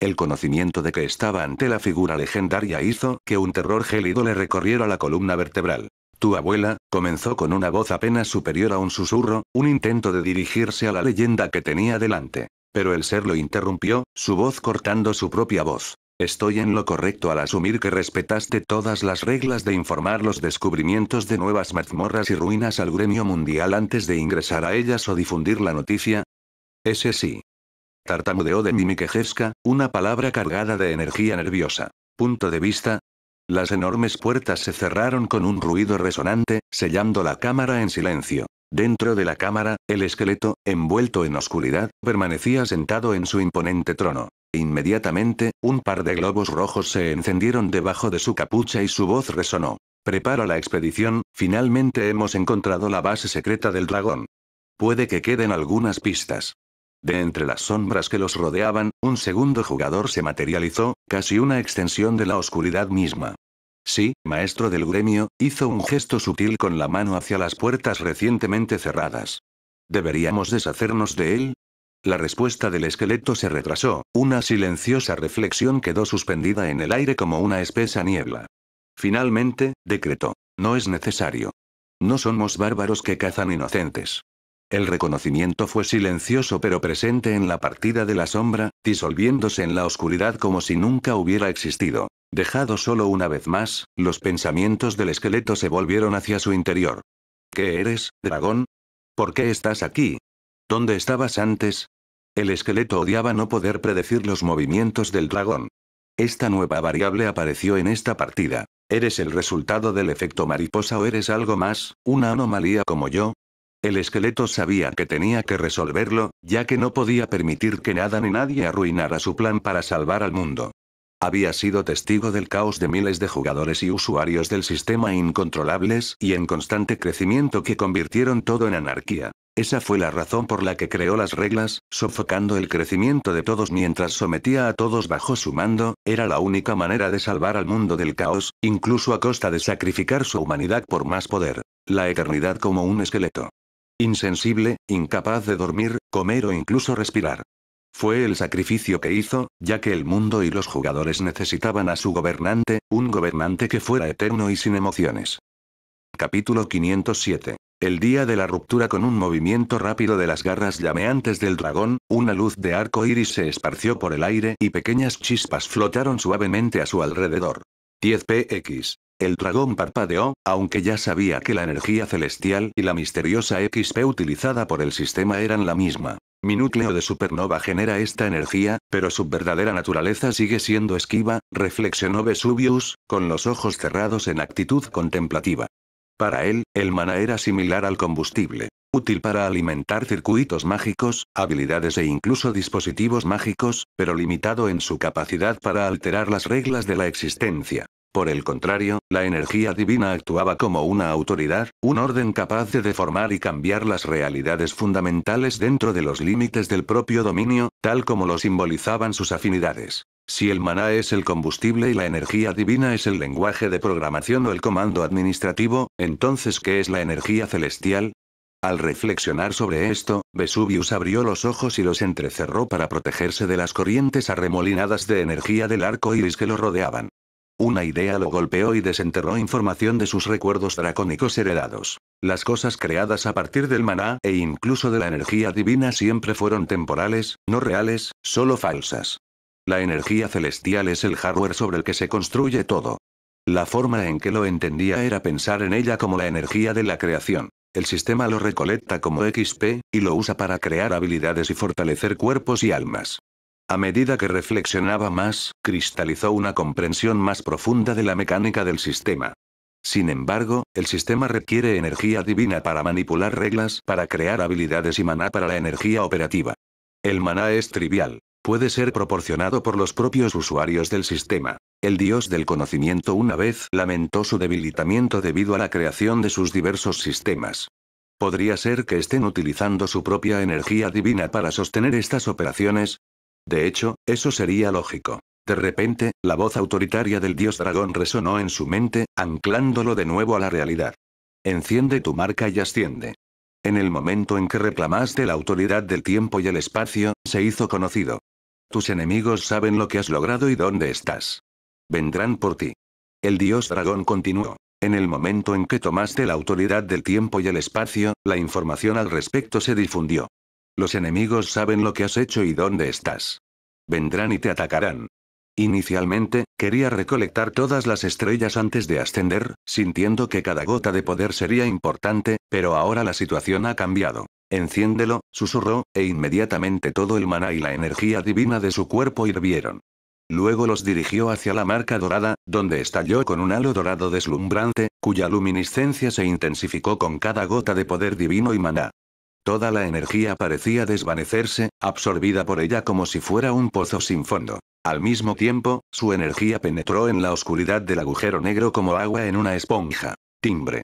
El conocimiento de que estaba ante la figura legendaria hizo que un terror gélido le recorriera la columna vertebral. Tu abuela, comenzó con una voz apenas superior a un susurro, un intento de dirigirse a la leyenda que tenía delante. Pero el ser lo interrumpió, su voz cortando su propia voz. Estoy en lo correcto al asumir que respetaste todas las reglas de informar los descubrimientos de nuevas mazmorras y ruinas al gremio mundial antes de ingresar a ellas o difundir la noticia. Ese sí, Tartamudeó de Nimikejevska, una palabra cargada de energía nerviosa. Punto de vista. Las enormes puertas se cerraron con un ruido resonante, sellando la cámara en silencio. Dentro de la cámara, el esqueleto, envuelto en oscuridad, permanecía sentado en su imponente trono. Inmediatamente, un par de globos rojos se encendieron debajo de su capucha y su voz resonó. Prepara la expedición, finalmente hemos encontrado la base secreta del dragón. Puede que queden algunas pistas. De entre las sombras que los rodeaban, un segundo jugador se materializó, casi una extensión de la oscuridad misma. Sí, maestro del gremio, hizo un gesto sutil con la mano hacia las puertas recientemente cerradas. ¿Deberíamos deshacernos de él? La respuesta del esqueleto se retrasó, una silenciosa reflexión quedó suspendida en el aire como una espesa niebla. Finalmente, decretó, no es necesario. No somos bárbaros que cazan inocentes. El reconocimiento fue silencioso pero presente en la partida de la sombra, disolviéndose en la oscuridad como si nunca hubiera existido. Dejado solo una vez más, los pensamientos del esqueleto se volvieron hacia su interior. ¿Qué eres, dragón? ¿Por qué estás aquí? ¿Dónde estabas antes? El esqueleto odiaba no poder predecir los movimientos del dragón. Esta nueva variable apareció en esta partida. ¿Eres el resultado del efecto mariposa o eres algo más, una anomalía como yo? El esqueleto sabía que tenía que resolverlo, ya que no podía permitir que nada ni nadie arruinara su plan para salvar al mundo. Había sido testigo del caos de miles de jugadores y usuarios del sistema incontrolables y en constante crecimiento que convirtieron todo en anarquía. Esa fue la razón por la que creó las reglas, sofocando el crecimiento de todos mientras sometía a todos bajo su mando, era la única manera de salvar al mundo del caos, incluso a costa de sacrificar su humanidad por más poder. La eternidad como un esqueleto. Insensible, incapaz de dormir, comer o incluso respirar. Fue el sacrificio que hizo, ya que el mundo y los jugadores necesitaban a su gobernante, un gobernante que fuera eterno y sin emociones. Capítulo 507. El día de la ruptura con un movimiento rápido de las garras llameantes del dragón, una luz de arco iris se esparció por el aire y pequeñas chispas flotaron suavemente a su alrededor. 10 px. El dragón parpadeó, aunque ya sabía que la energía celestial y la misteriosa XP utilizada por el sistema eran la misma. Mi núcleo de supernova genera esta energía, pero su verdadera naturaleza sigue siendo esquiva, reflexionó Vesuvius, con los ojos cerrados en actitud contemplativa. Para él, el mana era similar al combustible, útil para alimentar circuitos mágicos, habilidades e incluso dispositivos mágicos, pero limitado en su capacidad para alterar las reglas de la existencia. Por el contrario, la energía divina actuaba como una autoridad, un orden capaz de deformar y cambiar las realidades fundamentales dentro de los límites del propio dominio, tal como lo simbolizaban sus afinidades. Si el maná es el combustible y la energía divina es el lenguaje de programación o el comando administrativo, entonces ¿qué es la energía celestial? Al reflexionar sobre esto, Vesuvius abrió los ojos y los entrecerró para protegerse de las corrientes arremolinadas de energía del arco iris que lo rodeaban. Una idea lo golpeó y desenterró información de sus recuerdos dracónicos heredados. Las cosas creadas a partir del maná e incluso de la energía divina siempre fueron temporales, no reales, solo falsas. La energía celestial es el hardware sobre el que se construye todo. La forma en que lo entendía era pensar en ella como la energía de la creación. El sistema lo recolecta como XP, y lo usa para crear habilidades y fortalecer cuerpos y almas. A medida que reflexionaba más, cristalizó una comprensión más profunda de la mecánica del sistema. Sin embargo, el sistema requiere energía divina para manipular reglas, para crear habilidades y maná para la energía operativa. El maná es trivial. Puede ser proporcionado por los propios usuarios del sistema. El dios del conocimiento una vez lamentó su debilitamiento debido a la creación de sus diversos sistemas. Podría ser que estén utilizando su propia energía divina para sostener estas operaciones, de hecho, eso sería lógico. De repente, la voz autoritaria del dios dragón resonó en su mente, anclándolo de nuevo a la realidad. Enciende tu marca y asciende. En el momento en que reclamaste la autoridad del tiempo y el espacio, se hizo conocido. Tus enemigos saben lo que has logrado y dónde estás. Vendrán por ti. El dios dragón continuó. En el momento en que tomaste la autoridad del tiempo y el espacio, la información al respecto se difundió. Los enemigos saben lo que has hecho y dónde estás vendrán y te atacarán. Inicialmente, quería recolectar todas las estrellas antes de ascender, sintiendo que cada gota de poder sería importante, pero ahora la situación ha cambiado. Enciéndelo, susurró, e inmediatamente todo el maná y la energía divina de su cuerpo hirvieron. Luego los dirigió hacia la marca dorada, donde estalló con un halo dorado deslumbrante, cuya luminiscencia se intensificó con cada gota de poder divino y maná. Toda la energía parecía desvanecerse, absorbida por ella como si fuera un pozo sin fondo. Al mismo tiempo, su energía penetró en la oscuridad del agujero negro como agua en una esponja. Timbre.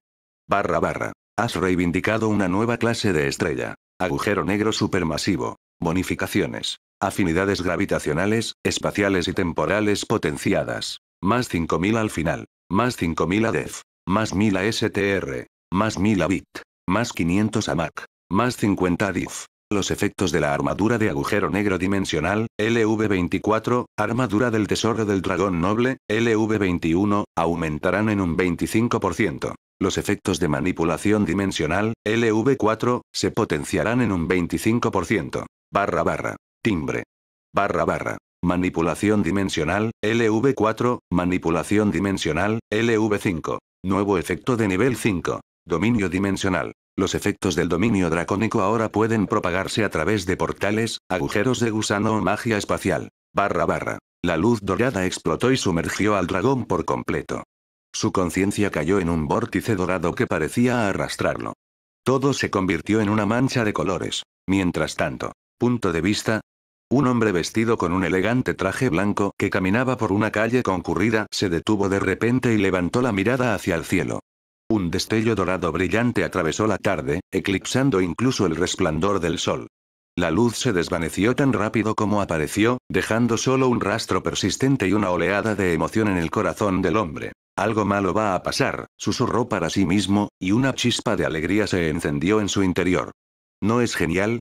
Barra barra. Has reivindicado una nueva clase de estrella. Agujero negro supermasivo. Bonificaciones. Afinidades gravitacionales, espaciales y temporales potenciadas. Más 5000 al final. Más 5000 a DEF. Más 1000 a STR. Más 1000 a BIT. Más 500 a MAC. Más 50 DIF. Los efectos de la armadura de agujero negro dimensional, LV24, armadura del tesoro del dragón noble, LV21, aumentarán en un 25%. Los efectos de manipulación dimensional, LV4, se potenciarán en un 25%. Barra barra. Timbre. Barra barra. Manipulación dimensional, LV4, manipulación dimensional, LV5. Nuevo efecto de nivel 5. Dominio dimensional. Los efectos del dominio dracónico ahora pueden propagarse a través de portales, agujeros de gusano o magia espacial. Barra barra. La luz dorada explotó y sumergió al dragón por completo. Su conciencia cayó en un vórtice dorado que parecía arrastrarlo. Todo se convirtió en una mancha de colores. Mientras tanto, punto de vista, un hombre vestido con un elegante traje blanco que caminaba por una calle concurrida se detuvo de repente y levantó la mirada hacia el cielo. Un destello dorado brillante atravesó la tarde, eclipsando incluso el resplandor del sol. La luz se desvaneció tan rápido como apareció, dejando solo un rastro persistente y una oleada de emoción en el corazón del hombre. Algo malo va a pasar, susurró para sí mismo, y una chispa de alegría se encendió en su interior. ¿No es genial?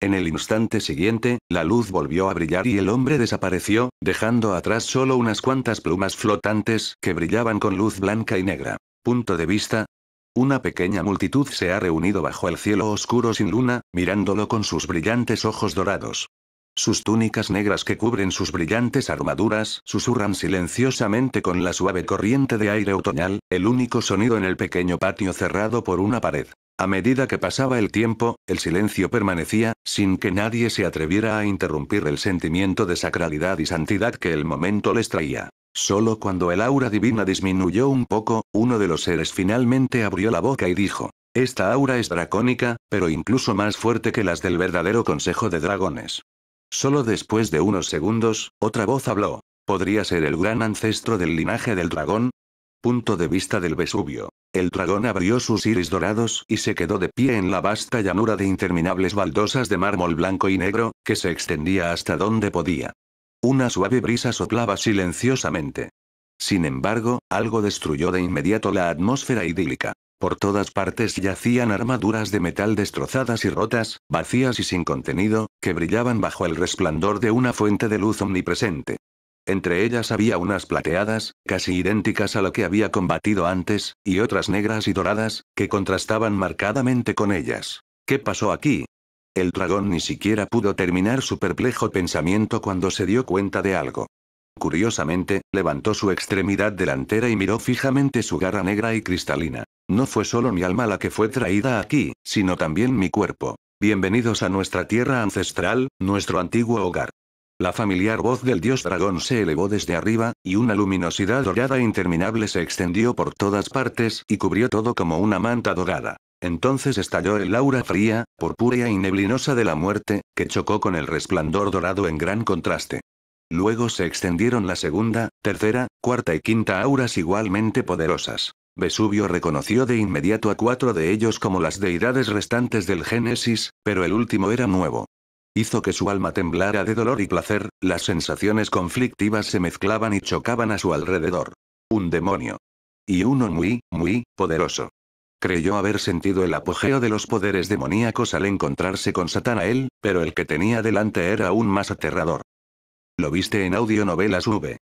En el instante siguiente, la luz volvió a brillar y el hombre desapareció, dejando atrás solo unas cuantas plumas flotantes que brillaban con luz blanca y negra punto de vista. Una pequeña multitud se ha reunido bajo el cielo oscuro sin luna, mirándolo con sus brillantes ojos dorados. Sus túnicas negras que cubren sus brillantes armaduras susurran silenciosamente con la suave corriente de aire otoñal, el único sonido en el pequeño patio cerrado por una pared. A medida que pasaba el tiempo, el silencio permanecía, sin que nadie se atreviera a interrumpir el sentimiento de sacralidad y santidad que el momento les traía. Solo cuando el aura divina disminuyó un poco, uno de los seres finalmente abrió la boca y dijo, esta aura es dracónica, pero incluso más fuerte que las del verdadero Consejo de Dragones. Solo después de unos segundos, otra voz habló. ¿Podría ser el gran ancestro del linaje del dragón? Punto de vista del Vesubio. El dragón abrió sus iris dorados y se quedó de pie en la vasta llanura de interminables baldosas de mármol blanco y negro, que se extendía hasta donde podía. Una suave brisa soplaba silenciosamente. Sin embargo, algo destruyó de inmediato la atmósfera idílica. Por todas partes yacían armaduras de metal destrozadas y rotas, vacías y sin contenido, que brillaban bajo el resplandor de una fuente de luz omnipresente. Entre ellas había unas plateadas, casi idénticas a lo que había combatido antes, y otras negras y doradas, que contrastaban marcadamente con ellas. ¿Qué pasó aquí? El dragón ni siquiera pudo terminar su perplejo pensamiento cuando se dio cuenta de algo. Curiosamente, levantó su extremidad delantera y miró fijamente su garra negra y cristalina. No fue solo mi alma la que fue traída aquí, sino también mi cuerpo. Bienvenidos a nuestra tierra ancestral, nuestro antiguo hogar. La familiar voz del dios dragón se elevó desde arriba, y una luminosidad dorada e interminable se extendió por todas partes y cubrió todo como una manta dorada. Entonces estalló el aura fría, purpúrea y neblinosa de la muerte, que chocó con el resplandor dorado en gran contraste. Luego se extendieron la segunda, tercera, cuarta y quinta auras igualmente poderosas. Vesubio reconoció de inmediato a cuatro de ellos como las deidades restantes del Génesis, pero el último era nuevo. Hizo que su alma temblara de dolor y placer, las sensaciones conflictivas se mezclaban y chocaban a su alrededor. Un demonio. Y uno muy, muy, poderoso. Creyó haber sentido el apogeo de los poderes demoníacos al encontrarse con él, pero el que tenía delante era aún más aterrador. Lo viste en audionovelas V.